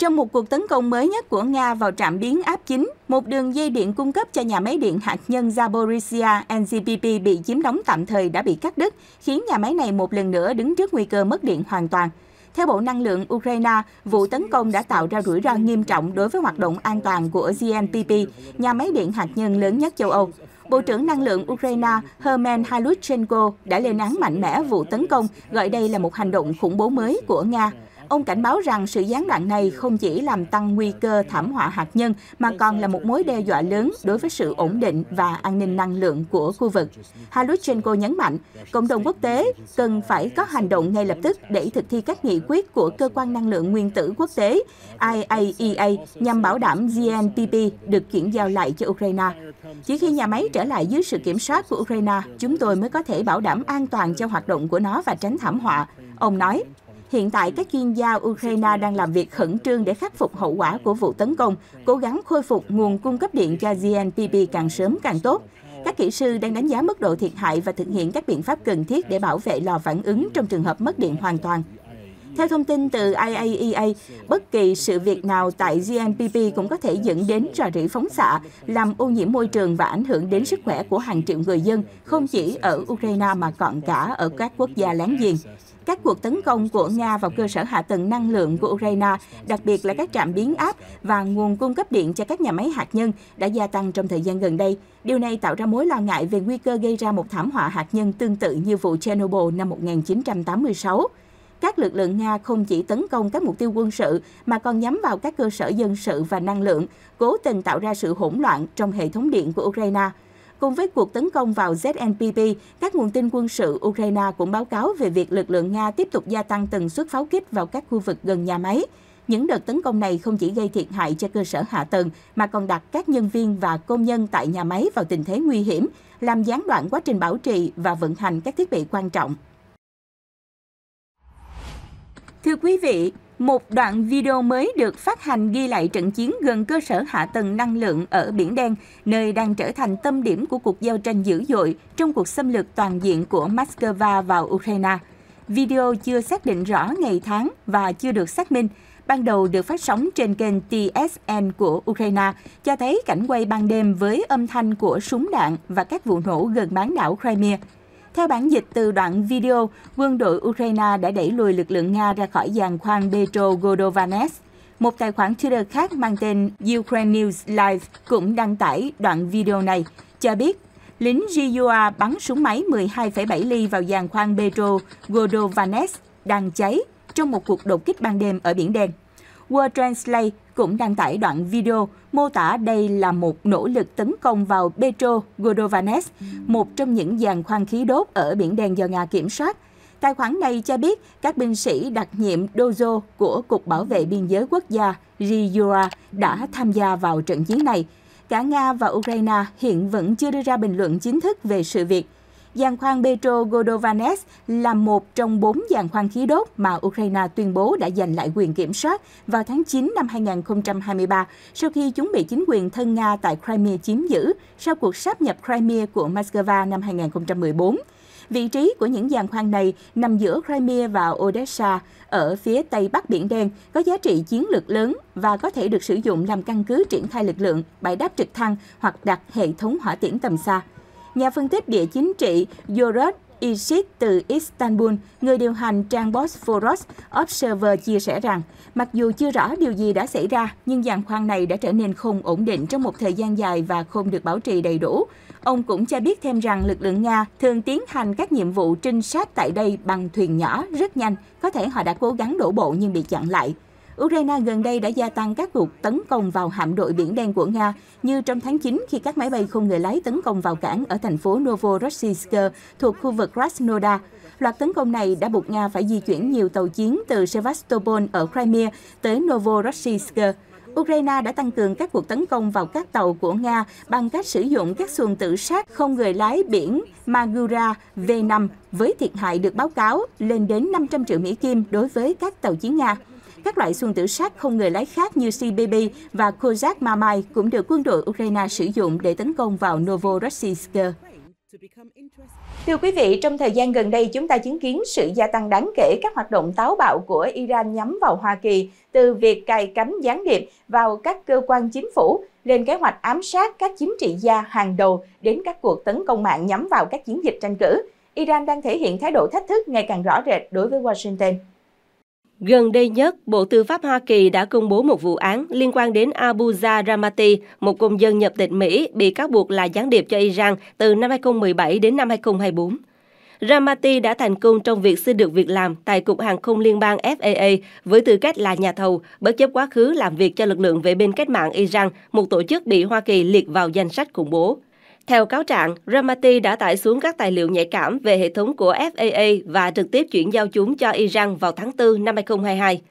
Speaker 2: Trong một cuộc tấn công
Speaker 1: mới nhất của Nga vào trạm biến áp chính, một đường dây điện cung cấp cho nhà máy điện hạt nhân Zaporizhia NGPP bị chiếm đóng tạm thời đã bị cắt đứt, khiến nhà máy này một lần nữa đứng trước nguy cơ mất điện hoàn toàn. Theo Bộ Năng lượng Ukraine, vụ tấn công đã tạo ra rủi ro nghiêm trọng đối với hoạt động an toàn của GNPP, nhà máy điện hạt nhân lớn nhất châu Âu. Bộ trưởng Năng lượng Ukraine Herman Halushchenko đã lên án mạnh mẽ vụ tấn công, gọi đây là một hành động khủng bố mới của Nga. Ông cảnh báo rằng sự gián đoạn này không chỉ làm tăng nguy cơ thảm họa hạt nhân mà còn là một mối đe dọa lớn đối với sự ổn định và an ninh năng lượng của khu vực. Haluchenko nhấn mạnh, cộng đồng quốc tế cần phải có hành động ngay lập tức để thực thi các nghị quyết của Cơ quan Năng lượng Nguyên tử Quốc tế IAEA e nhằm bảo đảm GNPP được chuyển giao lại cho Ukraine. Chỉ khi nhà máy trở lại dưới sự kiểm soát của Ukraine, chúng tôi mới có thể bảo đảm an toàn cho hoạt động của nó và tránh thảm họa, ông nói. Hiện tại, các chuyên gia Ukraine đang làm việc khẩn trương để khắc phục hậu quả của vụ tấn công, cố gắng khôi phục nguồn cung cấp điện cho GNPP càng sớm càng tốt. Các kỹ sư đang đánh giá mức độ thiệt hại và thực hiện các biện pháp cần thiết để bảo vệ lò phản ứng trong trường hợp mất điện hoàn toàn. Theo thông tin từ IAEA, e bất kỳ sự việc nào tại GNPP cũng có thể dẫn đến rò rỉ phóng xạ, làm ô nhiễm môi trường và ảnh hưởng đến sức khỏe của hàng triệu người dân, không chỉ ở Ukraine mà còn cả ở các quốc gia láng giềng. Các cuộc tấn công của Nga vào cơ sở hạ tầng năng lượng của Ukraine, đặc biệt là các trạm biến áp và nguồn cung cấp điện cho các nhà máy hạt nhân đã gia tăng trong thời gian gần đây. Điều này tạo ra mối lo ngại về nguy cơ gây ra một thảm họa hạt nhân tương tự như vụ Chernobyl năm 1986 các lực lượng Nga không chỉ tấn công các mục tiêu quân sự mà còn nhắm vào các cơ sở dân sự và năng lượng, cố tình tạo ra sự hỗn loạn trong hệ thống điện của Ukraine. Cùng với cuộc tấn công vào ZNPP, các nguồn tin quân sự Ukraine cũng báo cáo về việc lực lượng Nga tiếp tục gia tăng tần suất pháo kích vào các khu vực gần nhà máy. Những đợt tấn công này không chỉ gây thiệt hại cho cơ sở hạ tầng mà còn đặt các nhân viên và công nhân tại nhà máy vào tình thế nguy hiểm, làm gián đoạn quá trình bảo trì và vận hành các thiết bị quan trọng. Thưa quý vị, một đoạn video mới được phát hành ghi lại trận chiến gần cơ sở hạ tầng năng lượng ở Biển Đen, nơi đang trở thành tâm điểm của cuộc giao tranh dữ dội trong cuộc xâm lược toàn diện của Moscow vào Ukraine. Video chưa xác định rõ ngày tháng và chưa được xác minh, ban đầu được phát sóng trên kênh TSN của Ukraine, cho thấy cảnh quay ban đêm với âm thanh của súng đạn và các vụ nổ gần bán đảo Crimea. Theo bản dịch từ đoạn video, quân đội Ukraine đã đẩy lùi lực lượng Nga ra khỏi giàn khoan Petro Godovanets. Một tài khoản Twitter khác mang tên Ukraine News Live cũng đăng tải đoạn video này, cho biết lính Gyua bắn súng máy 12,7 ly vào giàn khoan Petro Godovanets đang cháy trong một cuộc đột kích ban đêm ở Biển Đen. World Translate cũng đăng tải đoạn video mô tả đây là một nỗ lực tấn công vào Petro Godovanes, một trong những dàn khoan khí đốt ở Biển Đen do Nga kiểm soát. Tài khoản này cho biết các binh sĩ đặc nhiệm Dozo của Cục Bảo vệ Biên giới Quốc gia Riyura đã tham gia vào trận chiến này. Cả Nga và Ukraine hiện vẫn chưa đưa ra bình luận chính thức về sự việc giàn khoan Petro Godovanes là một trong bốn giàn khoan khí đốt mà Ukraine tuyên bố đã giành lại quyền kiểm soát vào tháng 9 năm 2023 sau khi chúng bị chính quyền thân Nga tại Crimea chiếm giữ sau cuộc sáp nhập Crimea của Moscow năm 2014. Vị trí của những giàn khoan này nằm giữa Crimea và Odessa ở phía tây bắc Biển Đen, có giá trị chiến lược lớn và có thể được sử dụng làm căn cứ triển khai lực lượng, bãi đáp trực thăng hoặc đặt hệ thống hỏa tiễn tầm xa nhà phân tích địa chính trị Yorat Isit từ Istanbul, người điều hành trang Bosphorus Observer chia sẻ rằng, mặc dù chưa rõ điều gì đã xảy ra, nhưng giàn khoan này đã trở nên không ổn định trong một thời gian dài và không được bảo trì đầy đủ. Ông cũng cho biết thêm rằng lực lượng Nga thường tiến hành các nhiệm vụ trinh sát tại đây bằng thuyền nhỏ rất nhanh, có thể họ đã cố gắng đổ bộ nhưng bị chặn lại. Ukraine gần đây đã gia tăng các cuộc tấn công vào hạm đội Biển Đen của Nga, như trong tháng 9 khi các máy bay không người lái tấn công vào cảng ở thành phố Novorossiysk thuộc khu vực Krasnodar. Loạt tấn công này đã buộc Nga phải di chuyển nhiều tàu chiến từ Sevastopol ở Crimea tới Novorossiysk. Ukraine đã tăng cường các cuộc tấn công vào các tàu của Nga bằng cách sử dụng các xuồng tự sát không người lái biển Magura V5 với thiệt hại được báo cáo lên đến 500 triệu Mỹ Kim đối với các tàu chiến Nga. Các loại xuồng tử sát không người lái khác như CBB và Kozak Mamai cũng được quân đội Ukraine sử dụng để tấn công vào Novorossiysk. Thưa quý vị, trong thời gian gần đây chúng ta chứng kiến sự gia tăng đáng kể các hoạt động táo bạo của Iran nhắm vào Hoa Kỳ, từ việc cài cắm gián điệp vào các cơ quan chính phủ, lên kế hoạch ám sát các chính trị gia hàng đầu đến các cuộc tấn công mạng nhắm vào các chiến dịch tranh cử. Iran đang thể hiện thái độ thách thức ngày càng rõ rệt đối với
Speaker 2: Washington. Gần đây nhất, Bộ Tư pháp Hoa Kỳ đã công bố một vụ án liên quan đến Abuza Ramati, một công dân nhập tịch Mỹ bị cáo buộc là gián điệp cho Iran từ năm 2017 đến năm 2024. Ramati đã thành công trong việc xin được việc làm tại Cục Hàng không Liên bang FAA với tư cách là nhà thầu, bất chấp quá khứ làm việc cho lực lượng vệ binh cách mạng Iran, một tổ chức bị Hoa Kỳ liệt vào danh sách khủng bố. Theo cáo trạng, Ramati đã tải xuống các tài liệu nhạy cảm về hệ thống của FAA và trực tiếp chuyển giao chúng cho Iran vào tháng 4 năm 2022.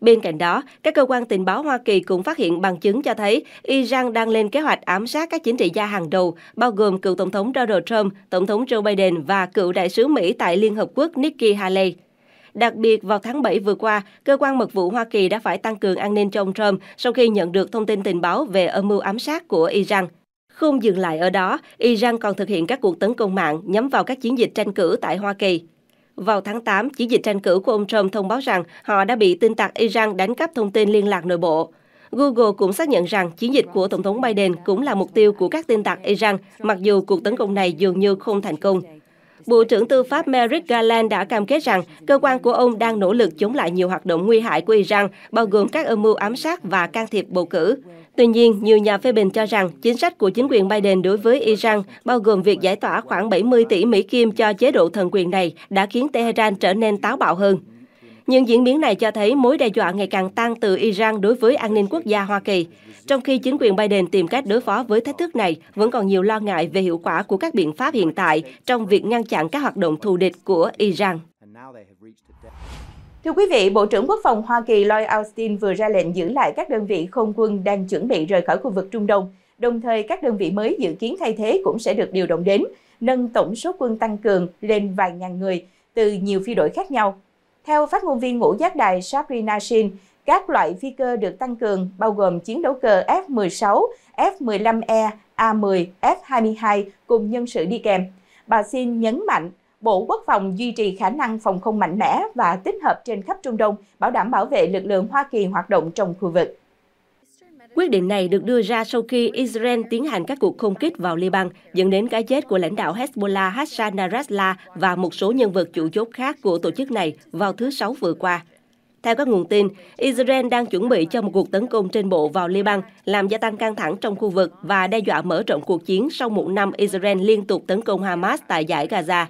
Speaker 2: Bên cạnh đó, các cơ quan tình báo Hoa Kỳ cũng phát hiện bằng chứng cho thấy Iran đang lên kế hoạch ám sát các chính trị gia hàng đầu, bao gồm cựu Tổng thống Donald Trump, Tổng thống Joe Biden và cựu đại sứ Mỹ tại Liên Hợp Quốc Nikki Haley. Đặc biệt, vào tháng 7 vừa qua, cơ quan mật vụ Hoa Kỳ đã phải tăng cường an ninh cho ông Trump sau khi nhận được thông tin tình báo về âm mưu ám sát của Iran. Không dừng lại ở đó, Iran còn thực hiện các cuộc tấn công mạng nhắm vào các chiến dịch tranh cử tại Hoa Kỳ. Vào tháng 8, chiến dịch tranh cử của ông Trump thông báo rằng họ đã bị tin tặc Iran đánh cắp thông tin liên lạc nội bộ. Google cũng xác nhận rằng chiến dịch của Tổng thống Biden cũng là mục tiêu của các tin tặc Iran, mặc dù cuộc tấn công này dường như không thành công. Bộ trưởng Tư pháp Merrick Garland đã cam kết rằng cơ quan của ông đang nỗ lực chống lại nhiều hoạt động nguy hại của Iran, bao gồm các âm mưu ám sát và can thiệp bầu cử. Tuy nhiên, nhiều nhà phê bình cho rằng chính sách của chính quyền Biden đối với Iran, bao gồm việc giải tỏa khoảng 70 tỷ Mỹ Kim cho chế độ thần quyền này, đã khiến Tehran trở nên táo bạo hơn. Những diễn biến này cho thấy mối đe dọa ngày càng tăng từ Iran đối với an ninh quốc gia Hoa Kỳ. Trong khi chính quyền Biden tìm cách đối phó với thách thức này, vẫn còn nhiều lo ngại về hiệu quả của các biện pháp hiện tại trong việc ngăn chặn các hoạt động thù địch của Iran.
Speaker 1: Thưa quý vị, Bộ trưởng Quốc phòng Hoa Kỳ Lloyd Austin vừa ra lệnh giữ lại các đơn vị không quân đang chuẩn bị rời khỏi khu vực Trung Đông, đồng thời các đơn vị mới dự kiến thay thế cũng sẽ được điều động đến, nâng tổng số quân tăng cường lên vài ngàn người từ nhiều phi đội khác nhau. Theo phát ngôn viên ngũ giác đài Sabrina Shin, các loại phi cơ được tăng cường bao gồm chiến đấu cơ F-16, F-15E, A-10, F-22 cùng nhân sự đi kèm. Bà xin nhấn mạnh, Bộ Quốc phòng duy trì khả năng phòng không mạnh mẽ và tích hợp trên khắp Trung Đông, bảo đảm bảo vệ lực lượng Hoa Kỳ hoạt động trong khu vực.
Speaker 2: Quyết định này được đưa ra sau khi Israel tiến hành các cuộc không kích vào Liban, dẫn đến cái chết của lãnh đạo Hezbollah Hassan Nasrallah và một số nhân vật chủ chốt khác của tổ chức này vào thứ Sáu vừa qua. Theo các nguồn tin, Israel đang chuẩn bị cho một cuộc tấn công trên bộ vào Liban, làm gia tăng căng thẳng trong khu vực và đe dọa mở rộng cuộc chiến sau một năm Israel liên tục tấn công Hamas tại giải Gaza.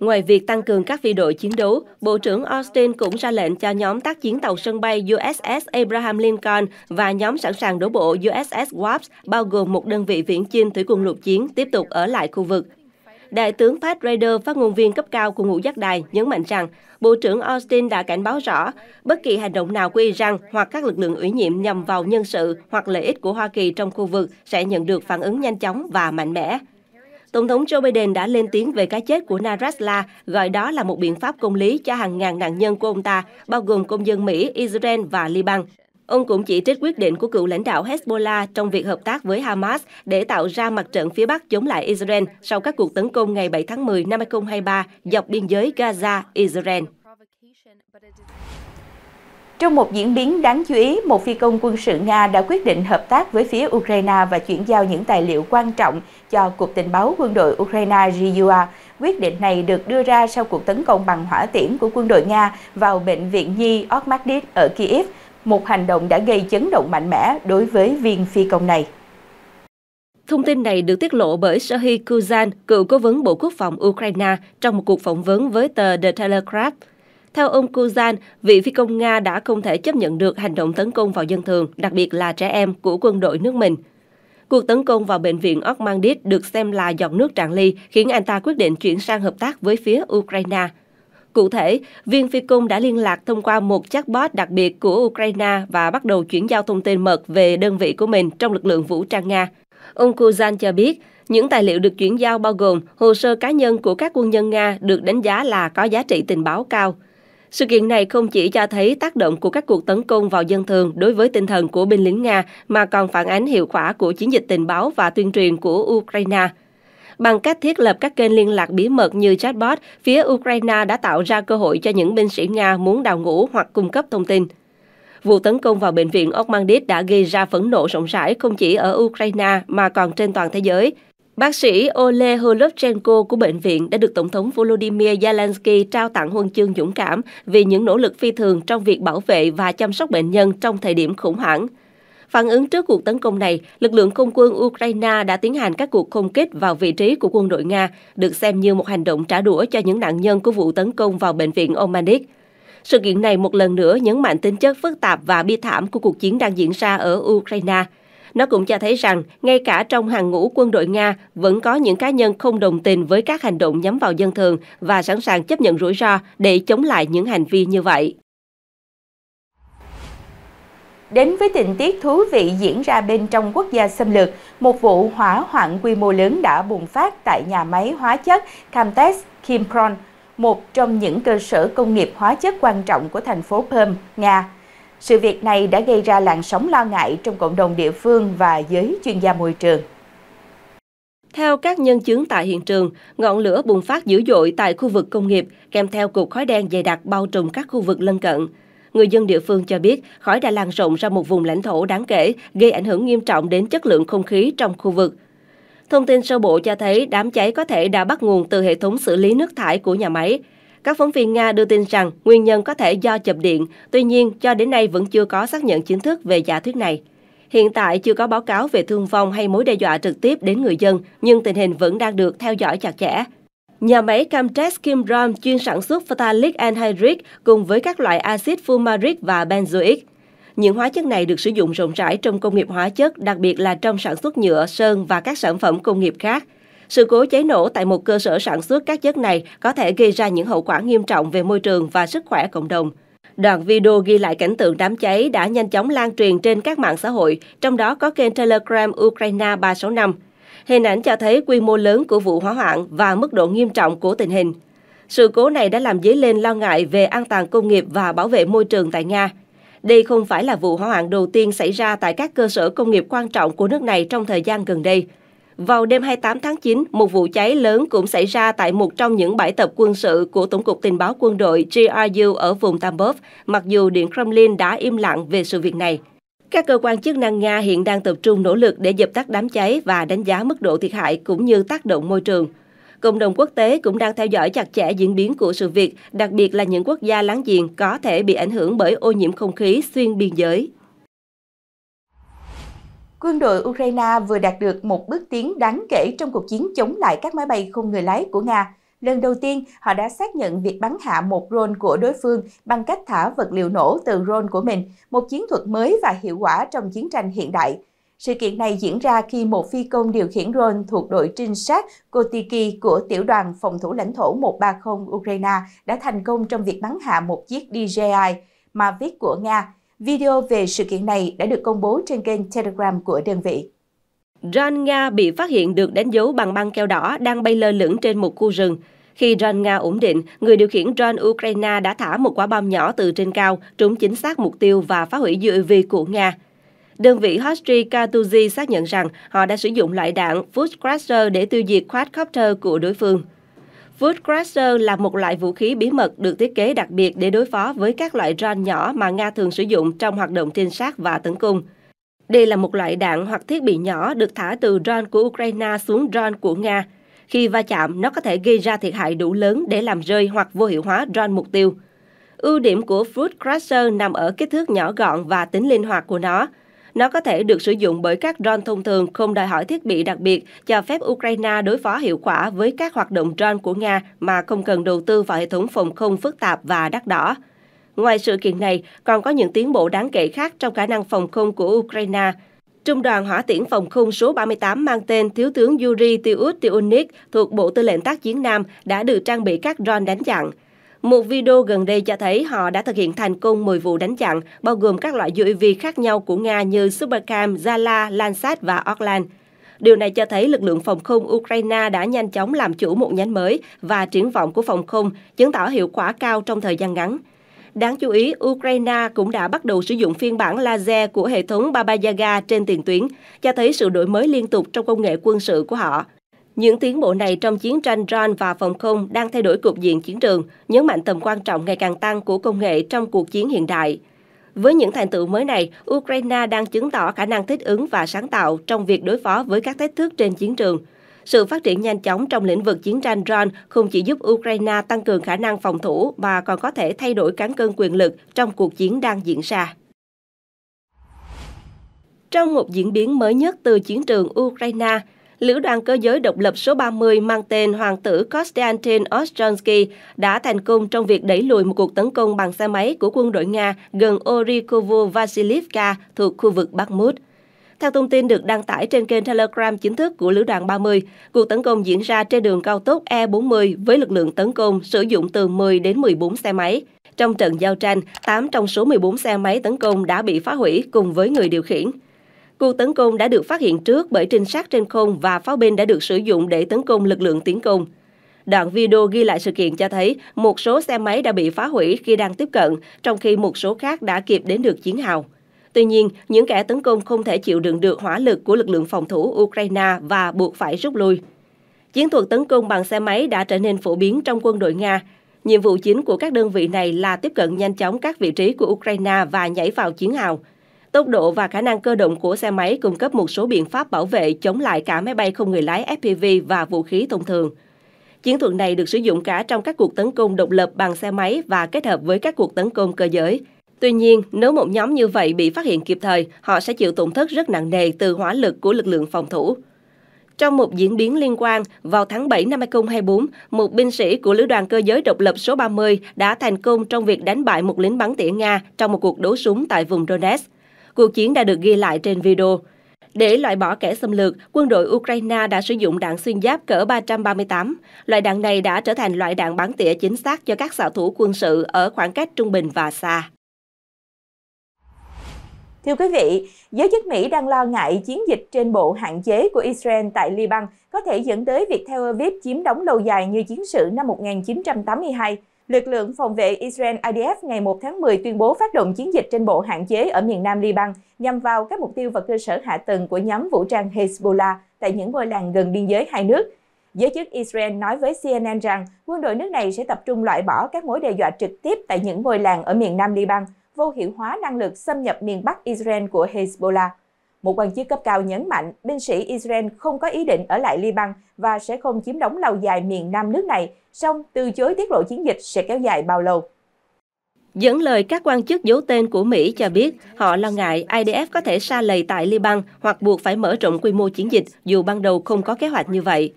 Speaker 2: Ngoài việc tăng cường các phi đội chiến đấu, Bộ trưởng Austin cũng ra lệnh cho nhóm tác chiến tàu sân bay USS Abraham Lincoln và nhóm sẵn sàng đổ bộ USS Wasp, bao gồm một đơn vị viễn chinh thủy quân lục chiến, tiếp tục ở lại khu vực Đại tướng Pat Ryder, phát ngôn viên cấp cao của ngũ giác đài, nhấn mạnh rằng Bộ trưởng Austin đã cảnh báo rõ bất kỳ hành động nào của Iran hoặc các lực lượng ủy nhiệm nhằm vào nhân sự hoặc lợi ích của Hoa Kỳ trong khu vực sẽ nhận được phản ứng nhanh chóng và mạnh mẽ. Tổng thống Joe Biden đã lên tiếng về cái chết của Narasla, gọi đó là một biện pháp công lý cho hàng ngàn nạn nhân của ông ta, bao gồm công dân Mỹ, Israel và Liban. Ông cũng chỉ trích quyết định của cựu lãnh đạo Hezbollah trong việc hợp tác với Hamas để tạo ra mặt trận phía Bắc chống lại Israel sau các cuộc tấn công ngày 7 tháng 10 năm 2023 dọc biên giới Gaza-Israel.
Speaker 1: Trong một diễn biến đáng chú ý, một phi công quân sự Nga đã quyết định hợp tác với phía Ukraine và chuyển giao những tài liệu quan trọng cho Cục Tình báo quân đội Ukraine GUA. Quyết định này được đưa ra sau cuộc tấn công bằng hỏa tiễn của quân đội Nga vào Bệnh viện Nhi Orkmadit ở Kyiv một hành động đã gây chấn động mạnh mẽ đối
Speaker 2: với viên phi công này. Thông tin này được tiết lộ bởi Serhiy Kuzan, cựu cố vấn Bộ Quốc phòng Ukraine, trong một cuộc phỏng vấn với tờ The Telegraph. Theo ông Kuzan, vị phi công Nga đã không thể chấp nhận được hành động tấn công vào dân thường, đặc biệt là trẻ em của quân đội nước mình. Cuộc tấn công vào bệnh viện Ormandit được xem là giọt nước tràn ly, khiến anh ta quyết định chuyển sang hợp tác với phía Ukraine. Cụ thể, viên phi công đã liên lạc thông qua một chatbot đặc biệt của Ukraine và bắt đầu chuyển giao thông tin mật về đơn vị của mình trong lực lượng vũ trang Nga. Ông Kuzan cho biết, những tài liệu được chuyển giao bao gồm hồ sơ cá nhân của các quân nhân Nga được đánh giá là có giá trị tình báo cao. Sự kiện này không chỉ cho thấy tác động của các cuộc tấn công vào dân thường đối với tinh thần của binh lính Nga mà còn phản ánh hiệu quả của chiến dịch tình báo và tuyên truyền của Ukraine. Bằng cách thiết lập các kênh liên lạc bí mật như chatbot, phía Ukraine đã tạo ra cơ hội cho những binh sĩ Nga muốn đào ngũ hoặc cung cấp thông tin. Vụ tấn công vào bệnh viện Okmandit đã gây ra phẫn nộ rộng rãi không chỉ ở Ukraine mà còn trên toàn thế giới. Bác sĩ Ole Holovchenko của bệnh viện đã được Tổng thống Volodymyr Zelensky trao tặng huân chương dũng cảm vì những nỗ lực phi thường trong việc bảo vệ và chăm sóc bệnh nhân trong thời điểm khủng hoảng. Phản ứng trước cuộc tấn công này, lực lượng không quân Ukraine đã tiến hành các cuộc không kích vào vị trí của quân đội Nga, được xem như một hành động trả đũa cho những nạn nhân của vụ tấn công vào bệnh viện Omanik. Sự kiện này một lần nữa nhấn mạnh tính chất phức tạp và bi thảm của cuộc chiến đang diễn ra ở Ukraine. Nó cũng cho thấy rằng, ngay cả trong hàng ngũ quân đội Nga vẫn có những cá nhân không đồng tình với các hành động nhắm vào dân thường và sẵn sàng chấp nhận rủi ro để chống lại những hành vi như vậy. Đến với tình tiết thú vị
Speaker 1: diễn ra bên trong quốc gia xâm lược, một vụ hỏa hoạn quy mô lớn đã bùng phát tại nhà máy hóa chất Camtex Kimpron, một trong những cơ sở công nghiệp hóa chất quan trọng của thành phố Perm, Nga. Sự việc này đã gây ra làn sóng lo ngại trong cộng đồng
Speaker 2: địa phương và giới chuyên gia môi trường. Theo các nhân chứng tại hiện trường, ngọn lửa bùng phát dữ dội tại khu vực công nghiệp, kèm theo cục khói đen dày đặc bao trùm các khu vực lân cận. Người dân địa phương cho biết khói đã lan rộng ra một vùng lãnh thổ đáng kể, gây ảnh hưởng nghiêm trọng đến chất lượng không khí trong khu vực. Thông tin sơ bộ cho thấy đám cháy có thể đã bắt nguồn từ hệ thống xử lý nước thải của nhà máy. Các phóng viên Nga đưa tin rằng nguyên nhân có thể do chập điện, tuy nhiên cho đến nay vẫn chưa có xác nhận chính thức về giả thuyết này. Hiện tại chưa có báo cáo về thương vong hay mối đe dọa trực tiếp đến người dân, nhưng tình hình vẫn đang được theo dõi chặt chẽ. Nhà máy Camtex Kim Ram chuyên sản xuất phthalic anhydride cùng với các loại axit fumaric và benzoic. Những hóa chất này được sử dụng rộng rãi trong công nghiệp hóa chất, đặc biệt là trong sản xuất nhựa, sơn và các sản phẩm công nghiệp khác. Sự cố cháy nổ tại một cơ sở sản xuất các chất này có thể gây ra những hậu quả nghiêm trọng về môi trường và sức khỏe cộng đồng. Đoạn video ghi lại cảnh tượng đám cháy đã nhanh chóng lan truyền trên các mạng xã hội, trong đó có kênh Telegram Ukraine 365. Hình ảnh cho thấy quy mô lớn của vụ hỏa hoạn và mức độ nghiêm trọng của tình hình. Sự cố này đã làm dấy lên lo ngại về an toàn công nghiệp và bảo vệ môi trường tại Nga. Đây không phải là vụ hỏa hoạn đầu tiên xảy ra tại các cơ sở công nghiệp quan trọng của nước này trong thời gian gần đây. Vào đêm 28 tháng 9, một vụ cháy lớn cũng xảy ra tại một trong những bãi tập quân sự của Tổng cục Tình báo quân đội GRU ở vùng Tambov, mặc dù Điện Kremlin đã im lặng về sự việc này. Các cơ quan chức năng Nga hiện đang tập trung nỗ lực để dập tắt đám cháy và đánh giá mức độ thiệt hại cũng như tác động môi trường. Cộng đồng quốc tế cũng đang theo dõi chặt chẽ diễn biến của sự việc, đặc biệt là những quốc gia láng giềng có thể bị ảnh hưởng bởi ô nhiễm không khí xuyên biên giới.
Speaker 1: Quân đội Ukraine vừa đạt được một bước tiến đáng kể trong cuộc chiến chống lại các máy bay không người lái của Nga Lần đầu tiên, họ đã xác nhận việc bắn hạ một drone của đối phương bằng cách thả vật liệu nổ từ drone của mình, một chiến thuật mới và hiệu quả trong chiến tranh hiện đại. Sự kiện này diễn ra khi một phi công điều khiển drone thuộc đội trinh sát Kotiki của tiểu đoàn phòng thủ lãnh thổ 130 Ukraine đã thành công trong việc bắn hạ một chiếc DJI Mavic của Nga. Video về sự kiện này đã được công bố trên kênh
Speaker 2: Telegram của đơn vị. Ran Nga bị phát hiện được đánh dấu bằng băng keo đỏ đang bay lơ lửng trên một khu rừng. Khi drone Nga ổn định, người điều khiển drone Ukraine đã thả một quả bom nhỏ từ trên cao, trúng chính xác mục tiêu và phá hủy UAV của Nga. Đơn vị Hostry Katuzi xác nhận rằng họ đã sử dụng loại đạn Foodcrasher để tiêu diệt quadcopter của đối phương. Foodcrasher là một loại vũ khí bí mật được thiết kế đặc biệt để đối phó với các loại drone nhỏ mà Nga thường sử dụng trong hoạt động trinh sát và tấn công. Đây là một loại đạn hoặc thiết bị nhỏ được thả từ drone của Ukraine xuống drone của Nga. Khi va chạm, nó có thể gây ra thiệt hại đủ lớn để làm rơi hoặc vô hiệu hóa drone mục tiêu. Ưu điểm của Fruit Crusher nằm ở kích thước nhỏ gọn và tính linh hoạt của nó. Nó có thể được sử dụng bởi các drone thông thường không đòi hỏi thiết bị đặc biệt, cho phép Ukraine đối phó hiệu quả với các hoạt động drone của Nga mà không cần đầu tư vào hệ thống phòng không phức tạp và đắt đỏ. Ngoài sự kiện này, còn có những tiến bộ đáng kể khác trong khả năng phòng không của Ukraine. Trung đoàn hỏa tiễn phòng không số 38 mang tên Thiếu tướng Yuri Tiut thuộc Bộ Tư lệnh Tác chiến Nam đã được trang bị các drone đánh chặn. Một video gần đây cho thấy họ đã thực hiện thành công 10 vụ đánh chặn, bao gồm các loại UAV khác nhau của Nga như Supercam, Zala, Landsat và Orlan. Điều này cho thấy lực lượng phòng không Ukraine đã nhanh chóng làm chủ một nhánh mới và triển vọng của phòng không, chứng tỏ hiệu quả cao trong thời gian ngắn. Đáng chú ý, Ukraine cũng đã bắt đầu sử dụng phiên bản laser của hệ thống Baba Yaga trên tiền tuyến, cho thấy sự đổi mới liên tục trong công nghệ quân sự của họ. Những tiến bộ này trong chiến tranh drone và phòng không đang thay đổi cục diện chiến trường, nhấn mạnh tầm quan trọng ngày càng tăng của công nghệ trong cuộc chiến hiện đại. Với những thành tựu mới này, Ukraine đang chứng tỏ khả năng thích ứng và sáng tạo trong việc đối phó với các thách thức trên chiến trường – sự phát triển nhanh chóng trong lĩnh vực chiến tranh drone không chỉ giúp Ukraine tăng cường khả năng phòng thủ mà còn có thể thay đổi cán cân quyền lực trong cuộc chiến đang diễn ra. Trong một diễn biến mới nhất từ chiến trường Ukraine, Lữ đoàn cơ giới độc lập số 30 mang tên Hoàng tử Konstantin Ostronsky đã thành công trong việc đẩy lùi một cuộc tấn công bằng xe máy của quân đội Nga gần Orikovo Vasilivka thuộc khu vực Bakhmut. Theo thông tin được đăng tải trên kênh Telegram chính thức của Lữ đoàn 30, cuộc tấn công diễn ra trên đường cao tốc E40 với lực lượng tấn công sử dụng từ 10 đến 14 xe máy. Trong trận giao tranh, 8 trong số 14 xe máy tấn công đã bị phá hủy cùng với người điều khiển. Cuộc tấn công đã được phát hiện trước bởi trinh sát trên không và pháo binh đã được sử dụng để tấn công lực lượng tiến công. Đoạn video ghi lại sự kiện cho thấy một số xe máy đã bị phá hủy khi đang tiếp cận, trong khi một số khác đã kịp đến được chiến hào. Tuy nhiên, những kẻ tấn công không thể chịu đựng được hỏa lực của lực lượng phòng thủ Ukraine và buộc phải rút lui. Chiến thuật tấn công bằng xe máy đã trở nên phổ biến trong quân đội Nga. Nhiệm vụ chính của các đơn vị này là tiếp cận nhanh chóng các vị trí của Ukraine và nhảy vào chiến hào. Tốc độ và khả năng cơ động của xe máy cung cấp một số biện pháp bảo vệ chống lại cả máy bay không người lái FPV và vũ khí thông thường. Chiến thuật này được sử dụng cả trong các cuộc tấn công độc lập bằng xe máy và kết hợp với các cuộc tấn công cơ giới. Tuy nhiên, nếu một nhóm như vậy bị phát hiện kịp thời, họ sẽ chịu tổn thất rất nặng nề từ hỏa lực của lực lượng phòng thủ. Trong một diễn biến liên quan, vào tháng 7 năm 2024, một binh sĩ của Lữ đoàn cơ giới độc lập số 30 đã thành công trong việc đánh bại một lính bắn tỉa Nga trong một cuộc đấu súng tại vùng Donetsk. Cuộc chiến đã được ghi lại trên video. Để loại bỏ kẻ xâm lược, quân đội Ukraine đã sử dụng đạn xuyên giáp cỡ 338. Loại đạn này đã trở thành loại đạn bắn tỉa chính xác cho các xạ thủ quân sự ở khoảng cách trung bình và xa.
Speaker 1: Thưa quý vị, giới chức Mỹ đang lo ngại chiến dịch trên bộ hạn chế của Israel tại Liban có thể dẫn tới việc Tel Aviv chiếm đóng lâu dài như chiến sự năm 1982. Lực lượng phòng vệ Israel IDF ngày 1 tháng 10 tuyên bố phát động chiến dịch trên bộ hạn chế ở miền nam Liban nhằm vào các mục tiêu và cơ sở hạ tầng của nhóm vũ trang Hezbollah tại những ngôi làng gần biên giới hai nước. Giới chức Israel nói với CNN rằng quân đội nước này sẽ tập trung loại bỏ các mối đe dọa trực tiếp tại những ngôi làng ở miền nam Liban – vô hiệu hóa năng lực xâm nhập miền Bắc Israel của Hezbollah. Một quan chức cấp cao nhấn mạnh binh sĩ Israel không có ý định ở lại Liban và sẽ không chiếm đóng lâu dài miền Nam nước này, song từ chối tiết lộ chiến dịch sẽ kéo dài bao lâu.
Speaker 2: Dẫn lời các quan chức giấu tên của Mỹ cho biết họ lo ngại IDF có thể xa lầy tại Liban hoặc buộc phải mở rộng quy mô chiến dịch dù ban đầu không có kế hoạch như vậy.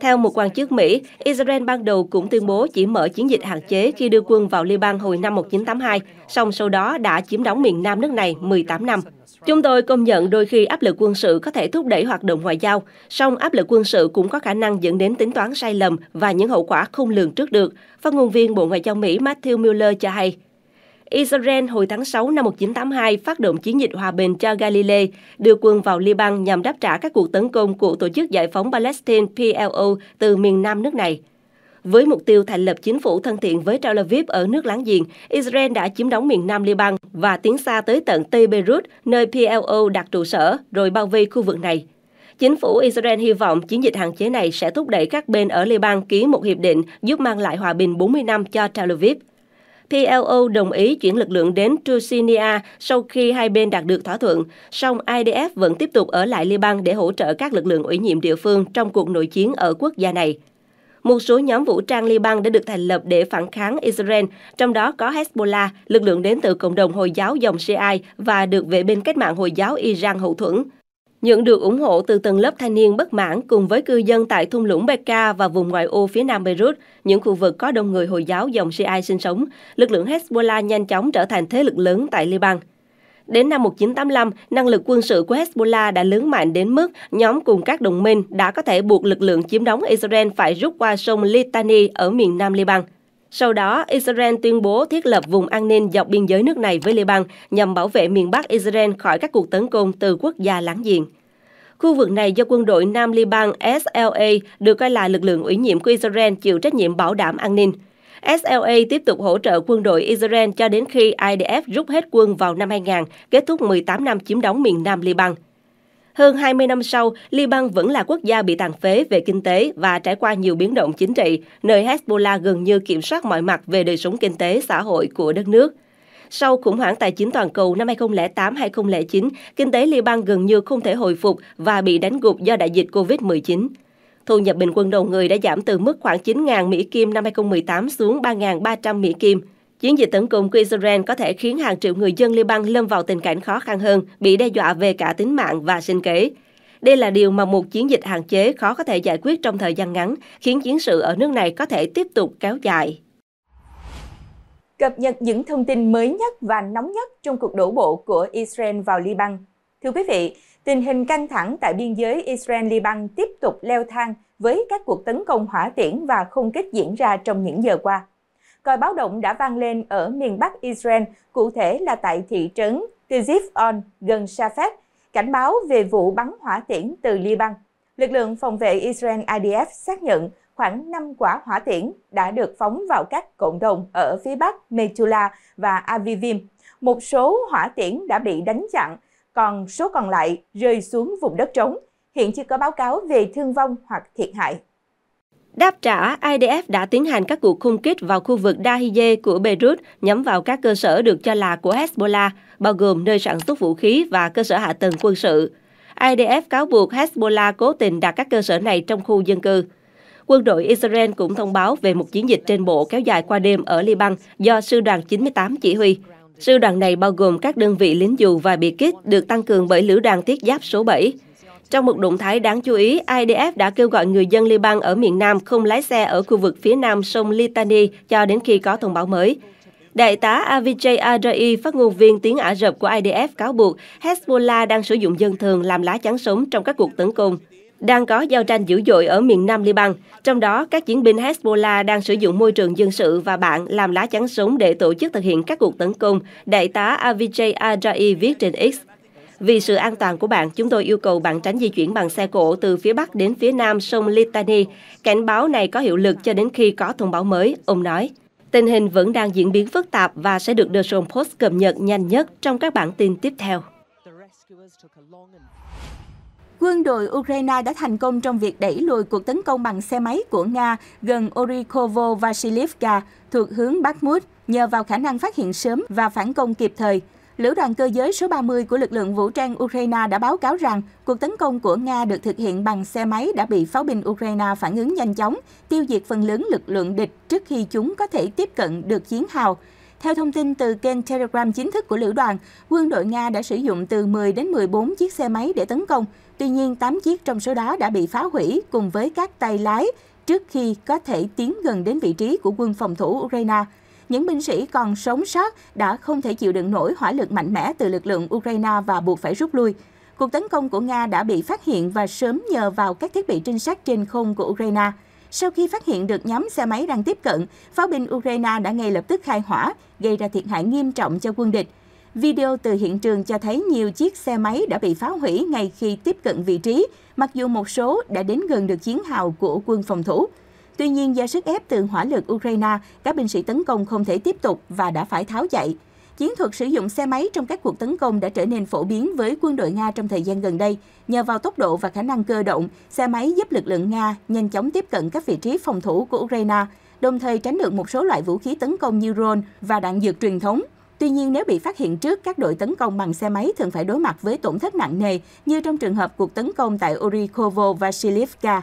Speaker 2: Theo một quan chức Mỹ, Israel ban đầu cũng tuyên bố chỉ mở chiến dịch hạn chế khi đưa quân vào Liban hồi năm 1982, song sau đó đã chiếm đóng miền Nam nước này 18 năm. Chúng tôi công nhận đôi khi áp lực quân sự có thể thúc đẩy hoạt động ngoại giao, song áp lực quân sự cũng có khả năng dẫn đến tính toán sai lầm và những hậu quả không lường trước được, phát ngôn viên Bộ Ngoại giao Mỹ Matthew Miller cho hay. Israel hồi tháng 6 năm 1982 phát động chiến dịch hòa bình cho Galilee, đưa quân vào Liban nhằm đáp trả các cuộc tấn công của Tổ chức Giải phóng Palestine PLO từ miền nam nước này. Với mục tiêu thành lập chính phủ thân thiện với Tel Aviv ở nước láng giềng, Israel đã chiếm đóng miền nam Liban và tiến xa tới tận Tây Beirut, nơi PLO đặt trụ sở, rồi bao vây khu vực này. Chính phủ Israel hy vọng chiến dịch hạn chế này sẽ thúc đẩy các bên ở Liban ký một hiệp định giúp mang lại hòa bình 40 năm cho Tel Aviv. PLO đồng ý chuyển lực lượng đến Trusinia sau khi hai bên đạt được thỏa thuận. Song IDF vẫn tiếp tục ở lại Liban để hỗ trợ các lực lượng ủy nhiệm địa phương trong cuộc nội chiến ở quốc gia này. Một số nhóm vũ trang Liban đã được thành lập để phản kháng Israel, trong đó có Hezbollah, lực lượng đến từ cộng đồng Hồi giáo dòng Shiite và được vệ binh cách mạng Hồi giáo Iran hậu thuẫn nhận được ủng hộ từ tầng lớp thanh niên bất mãn cùng với cư dân tại thung lũng Beka và vùng ngoại ô phía nam Beirut, những khu vực có đông người Hồi giáo dòng Shia sinh sống, lực lượng Hezbollah nhanh chóng trở thành thế lực lớn tại Liban. Đến năm 1985, năng lực quân sự của Hezbollah đã lớn mạnh đến mức nhóm cùng các đồng minh đã có thể buộc lực lượng chiếm đóng Israel phải rút qua sông Litani ở miền nam Liban. Sau đó, Israel tuyên bố thiết lập vùng an ninh dọc biên giới nước này với Liban nhằm bảo vệ miền Bắc Israel khỏi các cuộc tấn công từ quốc gia láng giềng. Khu vực này do quân đội Nam Liban SLA được coi là lực lượng ủy nhiệm của Israel chịu trách nhiệm bảo đảm an ninh. SLA tiếp tục hỗ trợ quân đội Israel cho đến khi IDF rút hết quân vào năm 2000, kết thúc 18 năm chiếm đóng miền Nam Liban. Hơn 20 năm sau, Liban vẫn là quốc gia bị tàn phế về kinh tế và trải qua nhiều biến động chính trị, nơi Hezbollah gần như kiểm soát mọi mặt về đời sống kinh tế xã hội của đất nước. Sau khủng hoảng tài chính toàn cầu năm 2008-2009, kinh tế Liban gần như không thể hồi phục và bị đánh gục do đại dịch COVID-19. Thu nhập bình quân đầu người đã giảm từ mức khoảng 9.000 Mỹ Kim năm 2018 xuống 3.300 Mỹ Kim. Chiến dịch tấn công của Israel có thể khiến hàng triệu người dân Liban lâm vào tình cảnh khó khăn hơn, bị đe dọa về cả tính mạng và sinh kế. Đây là điều mà một chiến dịch hạn chế khó có thể giải quyết trong thời gian ngắn, khiến chiến sự ở nước này có thể tiếp tục kéo dài. Cập nhật những thông
Speaker 1: tin mới nhất và nóng nhất trong cuộc đổ bộ của Israel vào Liban. Thưa quý vị, tình hình căng thẳng tại biên giới Israel-Liban tiếp tục leo thang với các cuộc tấn công hỏa tiễn và không kích diễn ra trong những giờ qua còi báo động đã vang lên ở miền Bắc Israel, cụ thể là tại thị trấn Tzif On gần Safed, cảnh báo về vụ bắn hỏa tiễn từ Liban. Lực lượng phòng vệ Israel IDF xác nhận khoảng 5 quả hỏa tiễn đã được phóng vào các cộng đồng ở phía bắc Metula và Avivim. Một số hỏa tiễn đã bị đánh chặn, còn số còn lại rơi xuống vùng đất trống. Hiện chưa có báo cáo về thương vong hoặc thiệt hại.
Speaker 2: Đáp trả, IDF đã tiến hành các cuộc không kích vào khu vực Dahiye của Beirut nhắm vào các cơ sở được cho là của Hezbollah, bao gồm nơi sản xuất vũ khí và cơ sở hạ tầng quân sự. IDF cáo buộc Hezbollah cố tình đặt các cơ sở này trong khu dân cư. Quân đội Israel cũng thông báo về một chiến dịch trên bộ kéo dài qua đêm ở Liban do Sư đoàn 98 chỉ huy. Sư đoàn này bao gồm các đơn vị lính dù và bị kích được tăng cường bởi Lữ đoàn Thiết giáp số 7. Trong một động thái đáng chú ý, IDF đã kêu gọi người dân Liban ở miền Nam không lái xe ở khu vực phía nam sông Litani cho đến khi có thông báo mới. Đại tá Avij Adrai, phát ngôn viên tiếng Ả Rập của IDF cáo buộc Hezbollah đang sử dụng dân thường làm lá chắn sống trong các cuộc tấn công. Đang có giao tranh dữ dội ở miền Nam Liban, trong đó các chiến binh Hezbollah đang sử dụng môi trường dân sự và bạn làm lá chắn sống để tổ chức thực hiện các cuộc tấn công, Đại tá Avij Adrai viết trên X. Vì sự an toàn của bạn, chúng tôi yêu cầu bạn tránh di chuyển bằng xe cổ từ phía Bắc đến phía Nam sông Litani. Cảnh báo này có hiệu lực cho đến khi có thông báo mới, ông nói. Tình hình vẫn đang diễn biến phức tạp và sẽ được The Sun Post cập nhật nhanh nhất trong các bản tin tiếp theo.
Speaker 1: Quân đội Ukraine đã thành công trong việc đẩy lùi cuộc tấn công bằng xe máy của Nga gần Orikovo-Vasilivka thuộc hướng Bakhmut nhờ vào khả năng phát hiện sớm và phản công kịp thời. Lữ đoàn cơ giới số 30 của lực lượng vũ trang Ukraine đã báo cáo rằng cuộc tấn công của Nga được thực hiện bằng xe máy đã bị pháo binh Ukraine phản ứng nhanh chóng, tiêu diệt phần lớn lực lượng địch trước khi chúng có thể tiếp cận được chiến hào. Theo thông tin từ kênh Telegram chính thức của lữ đoàn, quân đội Nga đã sử dụng từ 10 đến 14 chiếc xe máy để tấn công. Tuy nhiên, 8 chiếc trong số đó đã bị phá hủy cùng với các tay lái trước khi có thể tiến gần đến vị trí của quân phòng thủ Ukraine những binh sĩ còn sống sót đã không thể chịu đựng nổi hỏa lực mạnh mẽ từ lực lượng Ukraine và buộc phải rút lui. Cuộc tấn công của Nga đã bị phát hiện và sớm nhờ vào các thiết bị trinh sát trên không của Ukraine. Sau khi phát hiện được nhóm xe máy đang tiếp cận, pháo binh Ukraine đã ngay lập tức khai hỏa, gây ra thiệt hại nghiêm trọng cho quân địch. Video từ hiện trường cho thấy nhiều chiếc xe máy đã bị phá hủy ngay khi tiếp cận vị trí, mặc dù một số đã đến gần được chiến hào của quân phòng thủ. Tuy nhiên, do sức ép từ hỏa lực Ukraine, các binh sĩ tấn công không thể tiếp tục và đã phải tháo chạy. Chiến thuật sử dụng xe máy trong các cuộc tấn công đã trở nên phổ biến với quân đội Nga trong thời gian gần đây. Nhờ vào tốc độ và khả năng cơ động, xe máy giúp lực lượng Nga nhanh chóng tiếp cận các vị trí phòng thủ của Ukraine, đồng thời tránh được một số loại vũ khí tấn công như drone và đạn dược truyền thống. Tuy nhiên, nếu bị phát hiện trước, các đội tấn công bằng xe máy thường phải đối mặt với tổn thất nặng nề, như trong trường hợp cuộc tấn công tại Orikovo và Silivka.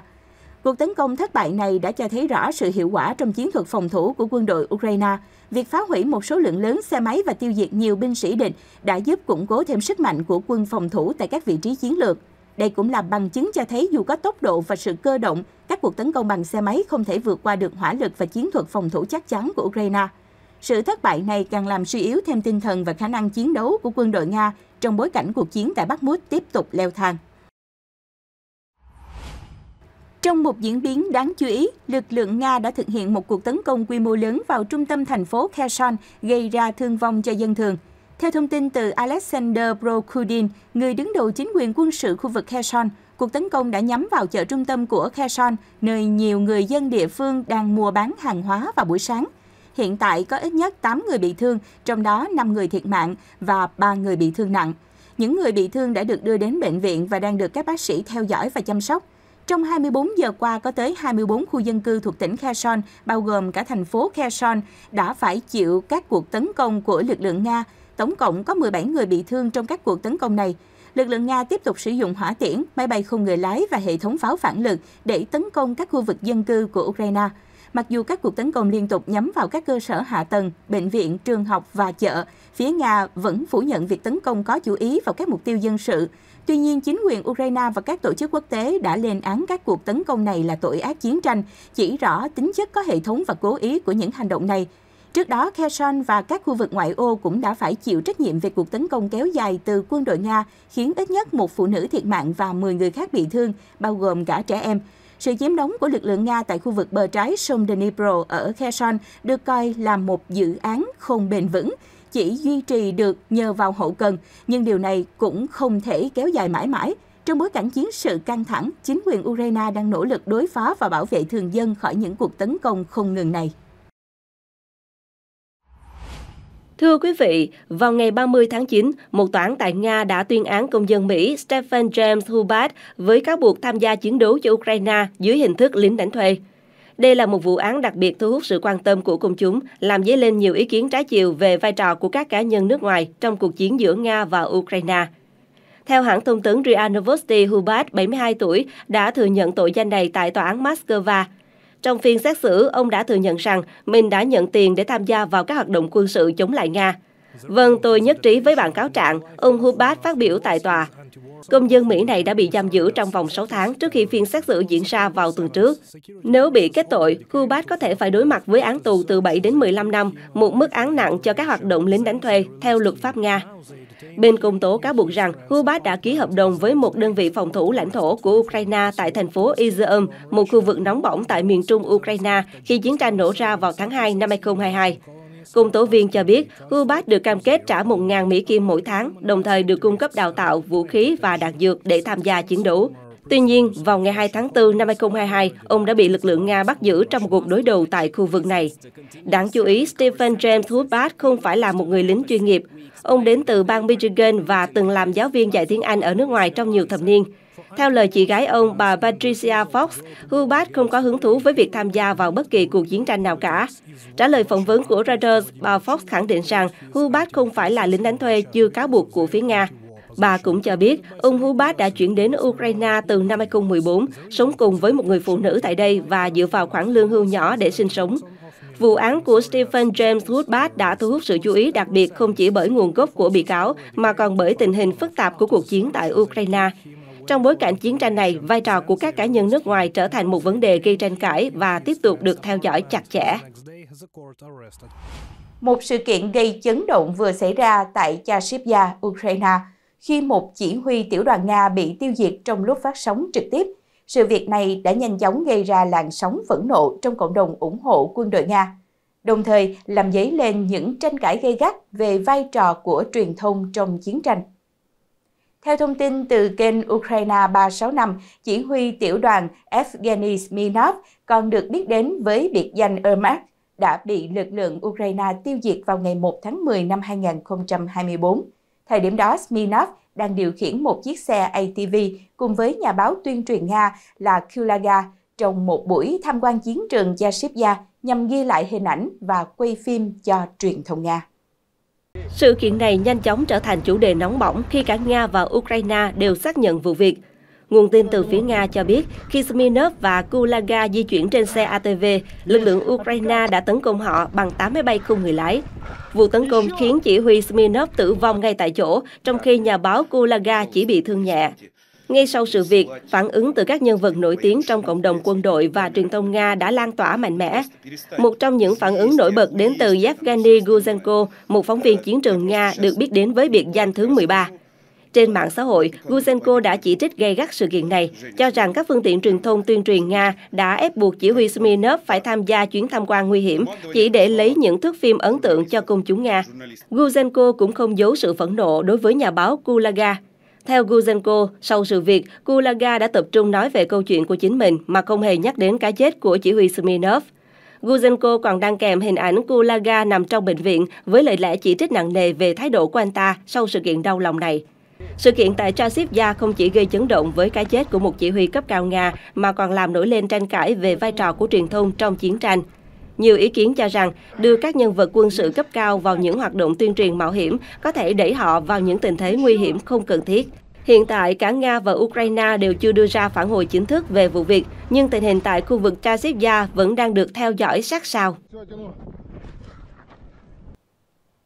Speaker 1: Cuộc tấn công thất bại này đã cho thấy rõ sự hiệu quả trong chiến thuật phòng thủ của quân đội Ukraine. Việc phá hủy một số lượng lớn xe máy và tiêu diệt nhiều binh sĩ địch đã giúp củng cố thêm sức mạnh của quân phòng thủ tại các vị trí chiến lược. Đây cũng là bằng chứng cho thấy dù có tốc độ và sự cơ động, các cuộc tấn công bằng xe máy không thể vượt qua được hỏa lực và chiến thuật phòng thủ chắc chắn của Ukraine. Sự thất bại này càng làm suy yếu thêm tinh thần và khả năng chiến đấu của quân đội Nga trong bối cảnh cuộc chiến tại Bắc Mút tiếp tục leo thang. Trong một diễn biến đáng chú ý, lực lượng Nga đã thực hiện một cuộc tấn công quy mô lớn vào trung tâm thành phố Kherson, gây ra thương vong cho dân thường. Theo thông tin từ Alexander Prokudin, người đứng đầu chính quyền quân sự khu vực Kherson, cuộc tấn công đã nhắm vào chợ trung tâm của Kherson, nơi nhiều người dân địa phương đang mua bán hàng hóa vào buổi sáng. Hiện tại có ít nhất 8 người bị thương, trong đó 5 người thiệt mạng và 3 người bị thương nặng. Những người bị thương đã được đưa đến bệnh viện và đang được các bác sĩ theo dõi và chăm sóc. Trong 24 giờ qua, có tới 24 khu dân cư thuộc tỉnh Kherson, bao gồm cả thành phố Kherson, đã phải chịu các cuộc tấn công của lực lượng Nga. Tổng cộng có 17 người bị thương trong các cuộc tấn công này. Lực lượng Nga tiếp tục sử dụng hỏa tiễn, máy bay không người lái và hệ thống pháo phản lực để tấn công các khu vực dân cư của Ukraine. Mặc dù các cuộc tấn công liên tục nhắm vào các cơ sở hạ tầng, bệnh viện, trường học và chợ, phía Nga vẫn phủ nhận việc tấn công có chủ ý vào các mục tiêu dân sự. Tuy nhiên, chính quyền Ukraine và các tổ chức quốc tế đã lên án các cuộc tấn công này là tội ác chiến tranh, chỉ rõ tính chất có hệ thống và cố ý của những hành động này. Trước đó, Kherson và các khu vực ngoại ô cũng đã phải chịu trách nhiệm về cuộc tấn công kéo dài từ quân đội Nga, khiến ít nhất một phụ nữ thiệt mạng và 10 người khác bị thương, bao gồm cả trẻ em. Sự chiếm đóng của lực lượng Nga tại khu vực bờ trái sông Dnipro ở Kherson được coi là một dự án không bền vững chỉ duy trì được nhờ vào hậu cần, nhưng điều này cũng không thể kéo dài mãi mãi. Trong bối cảnh chiến sự căng thẳng, chính quyền Ukraine đang nỗ lực đối phó và bảo vệ thường dân khỏi những
Speaker 2: cuộc tấn công không ngừng này. Thưa quý vị, vào ngày 30 tháng 9, một tòa án tại Nga đã tuyên án công dân Mỹ Stephen James Hubbard với cáo buộc tham gia chiến đấu cho Ukraine dưới hình thức lính đánh thuê. Đây là một vụ án đặc biệt thu hút sự quan tâm của công chúng, làm dấy lên nhiều ý kiến trái chiều về vai trò của các cá nhân nước ngoài trong cuộc chiến giữa Nga và Ukraine. Theo hãng thông tấn RIA Novosti, Hubat, 72 tuổi, đã thừa nhận tội danh này tại tòa án Moscow. Trong phiên xét xử, ông đã thừa nhận rằng mình đã nhận tiền để tham gia vào các hoạt động quân sự chống lại Nga. Vâng, tôi nhất trí với bản cáo trạng, ông Hubat phát biểu tại tòa. Công dân Mỹ này đã bị giam giữ trong vòng 6 tháng trước khi phiên xét xử diễn ra vào tuần trước. Nếu bị kết tội, Kubat có thể phải đối mặt với án tù từ 7 đến 15 năm, một mức án nặng cho các hoạt động lính đánh thuê, theo luật pháp Nga. Bên công tố cáo buộc rằng Kubat đã ký hợp đồng với một đơn vị phòng thủ lãnh thổ của Ukraine tại thành phố Izium, một khu vực nóng bỏng tại miền trung Ukraine khi chiến tranh nổ ra vào tháng 2 năm 2022. Cung tố viên cho biết, Hubat được cam kết trả 1.000 Mỹ Kim mỗi tháng, đồng thời được cung cấp đào tạo, vũ khí và đạn dược để tham gia chiến đấu. Tuy nhiên, vào ngày 2 tháng 4 năm 2022, ông đã bị lực lượng Nga bắt giữ trong một cuộc đối đầu tại khu vực này. Đáng chú ý, Stephen James Woodbat không phải là một người lính chuyên nghiệp. Ông đến từ bang Michigan và từng làm giáo viên dạy tiếng Anh ở nước ngoài trong nhiều thập niên. Theo lời chị gái ông, bà Patricia Fox, Hubbard không có hứng thú với việc tham gia vào bất kỳ cuộc chiến tranh nào cả. Trả lời phỏng vấn của Reuters, bà Fox khẳng định rằng Hubbard không phải là lính đánh thuê chưa cáo buộc của phía Nga. Bà cũng cho biết ông Hubbard đã chuyển đến Ukraine từ năm 2014, sống cùng với một người phụ nữ tại đây và dựa vào khoản lương hưu nhỏ để sinh sống. Vụ án của Stephen James Woodbard đã thu hút sự chú ý đặc biệt không chỉ bởi nguồn gốc của bị cáo mà còn bởi tình hình phức tạp của cuộc chiến tại Ukraine. Trong bối cảnh chiến tranh này, vai trò của các cá nhân nước ngoài trở thành một vấn đề gây tranh cãi và tiếp tục được theo dõi chặt chẽ. Một sự kiện gây chấn động
Speaker 1: vừa xảy ra tại Chashivya, Ukraine, khi một chỉ huy tiểu đoàn Nga bị tiêu diệt trong lúc phát sóng trực tiếp. Sự việc này đã nhanh chóng gây ra làn sóng phẫn nộ trong cộng đồng ủng hộ quân đội Nga, đồng thời làm dấy lên những tranh cãi gây gắt về vai trò của truyền thông trong chiến tranh. Theo thông tin từ kênh Ukraine 365, chỉ huy tiểu đoàn Evgeny Smirnov còn được biết đến với biệt danh Ermac, đã bị lực lượng Ukraine tiêu diệt vào ngày 1 tháng 10 năm 2024. Thời điểm đó, Smirnov đang điều khiển một chiếc xe ATV cùng với nhà báo tuyên truyền Nga là Kulaga trong một buổi tham quan chiến trường Yashivya nhằm ghi lại hình ảnh và quay phim cho truyền thông Nga.
Speaker 2: Sự kiện này nhanh chóng trở thành chủ đề nóng bỏng khi cả Nga và Ukraine đều xác nhận vụ việc. Nguồn tin từ phía Nga cho biết, khi Smirnov và Kulaga di chuyển trên xe ATV, lực lượng Ukraine đã tấn công họ bằng máy bay không người lái. Vụ tấn công khiến chỉ huy Smirnov tử vong ngay tại chỗ, trong khi nhà báo Kulaga chỉ bị thương nhẹ. Ngay sau sự việc, phản ứng từ các nhân vật nổi tiếng trong cộng đồng quân đội và truyền thông Nga đã lan tỏa mạnh mẽ. Một trong những phản ứng nổi bật đến từ Yevgeny Guzenko, một phóng viên chiến trường Nga được biết đến với biệt danh thứ 13. Trên mạng xã hội, Guzenko đã chỉ trích gay gắt sự kiện này, cho rằng các phương tiện truyền thông tuyên truyền Nga đã ép buộc chỉ huy Smirnov phải tham gia chuyến tham quan nguy hiểm chỉ để lấy những thước phim ấn tượng cho công chúng Nga. Guzenko cũng không giấu sự phẫn nộ đối với nhà báo Kulaga, theo Guzenko, sau sự việc, Kulaga đã tập trung nói về câu chuyện của chính mình mà không hề nhắc đến cái chết của chỉ huy Smirnov. Guzenko còn đăng kèm hình ảnh Kulaga nằm trong bệnh viện với lời lẽ chỉ trích nặng nề về thái độ của anh ta sau sự kiện đau lòng này. Sự kiện tại Transipia không chỉ gây chấn động với cái chết của một chỉ huy cấp cao Nga mà còn làm nổi lên tranh cãi về vai trò của truyền thông trong chiến tranh. Nhiều ý kiến cho rằng đưa các nhân vật quân sự cấp cao vào những hoạt động tuyên truyền mạo hiểm có thể đẩy họ vào những tình thế nguy hiểm không cần thiết. Hiện tại, cả Nga và Ukraine đều chưa đưa ra phản hồi chính thức về vụ việc, nhưng tình hình tại khu vực Kazakhstan vẫn đang được theo dõi sát sao.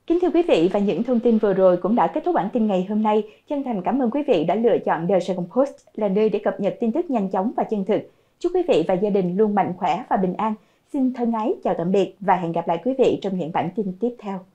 Speaker 2: Kính thưa quý vị
Speaker 1: và những thông tin vừa rồi cũng đã kết thúc bản tin ngày hôm nay. Chân thành cảm ơn quý vị đã lựa chọn The Sài Gòn Post là nơi để cập nhật tin tức nhanh chóng và chân thực. Chúc quý vị và gia đình luôn mạnh khỏe và bình an. Xin thân ái chào tạm biệt và hẹn gặp lại quý vị trong những bản tin tiếp theo.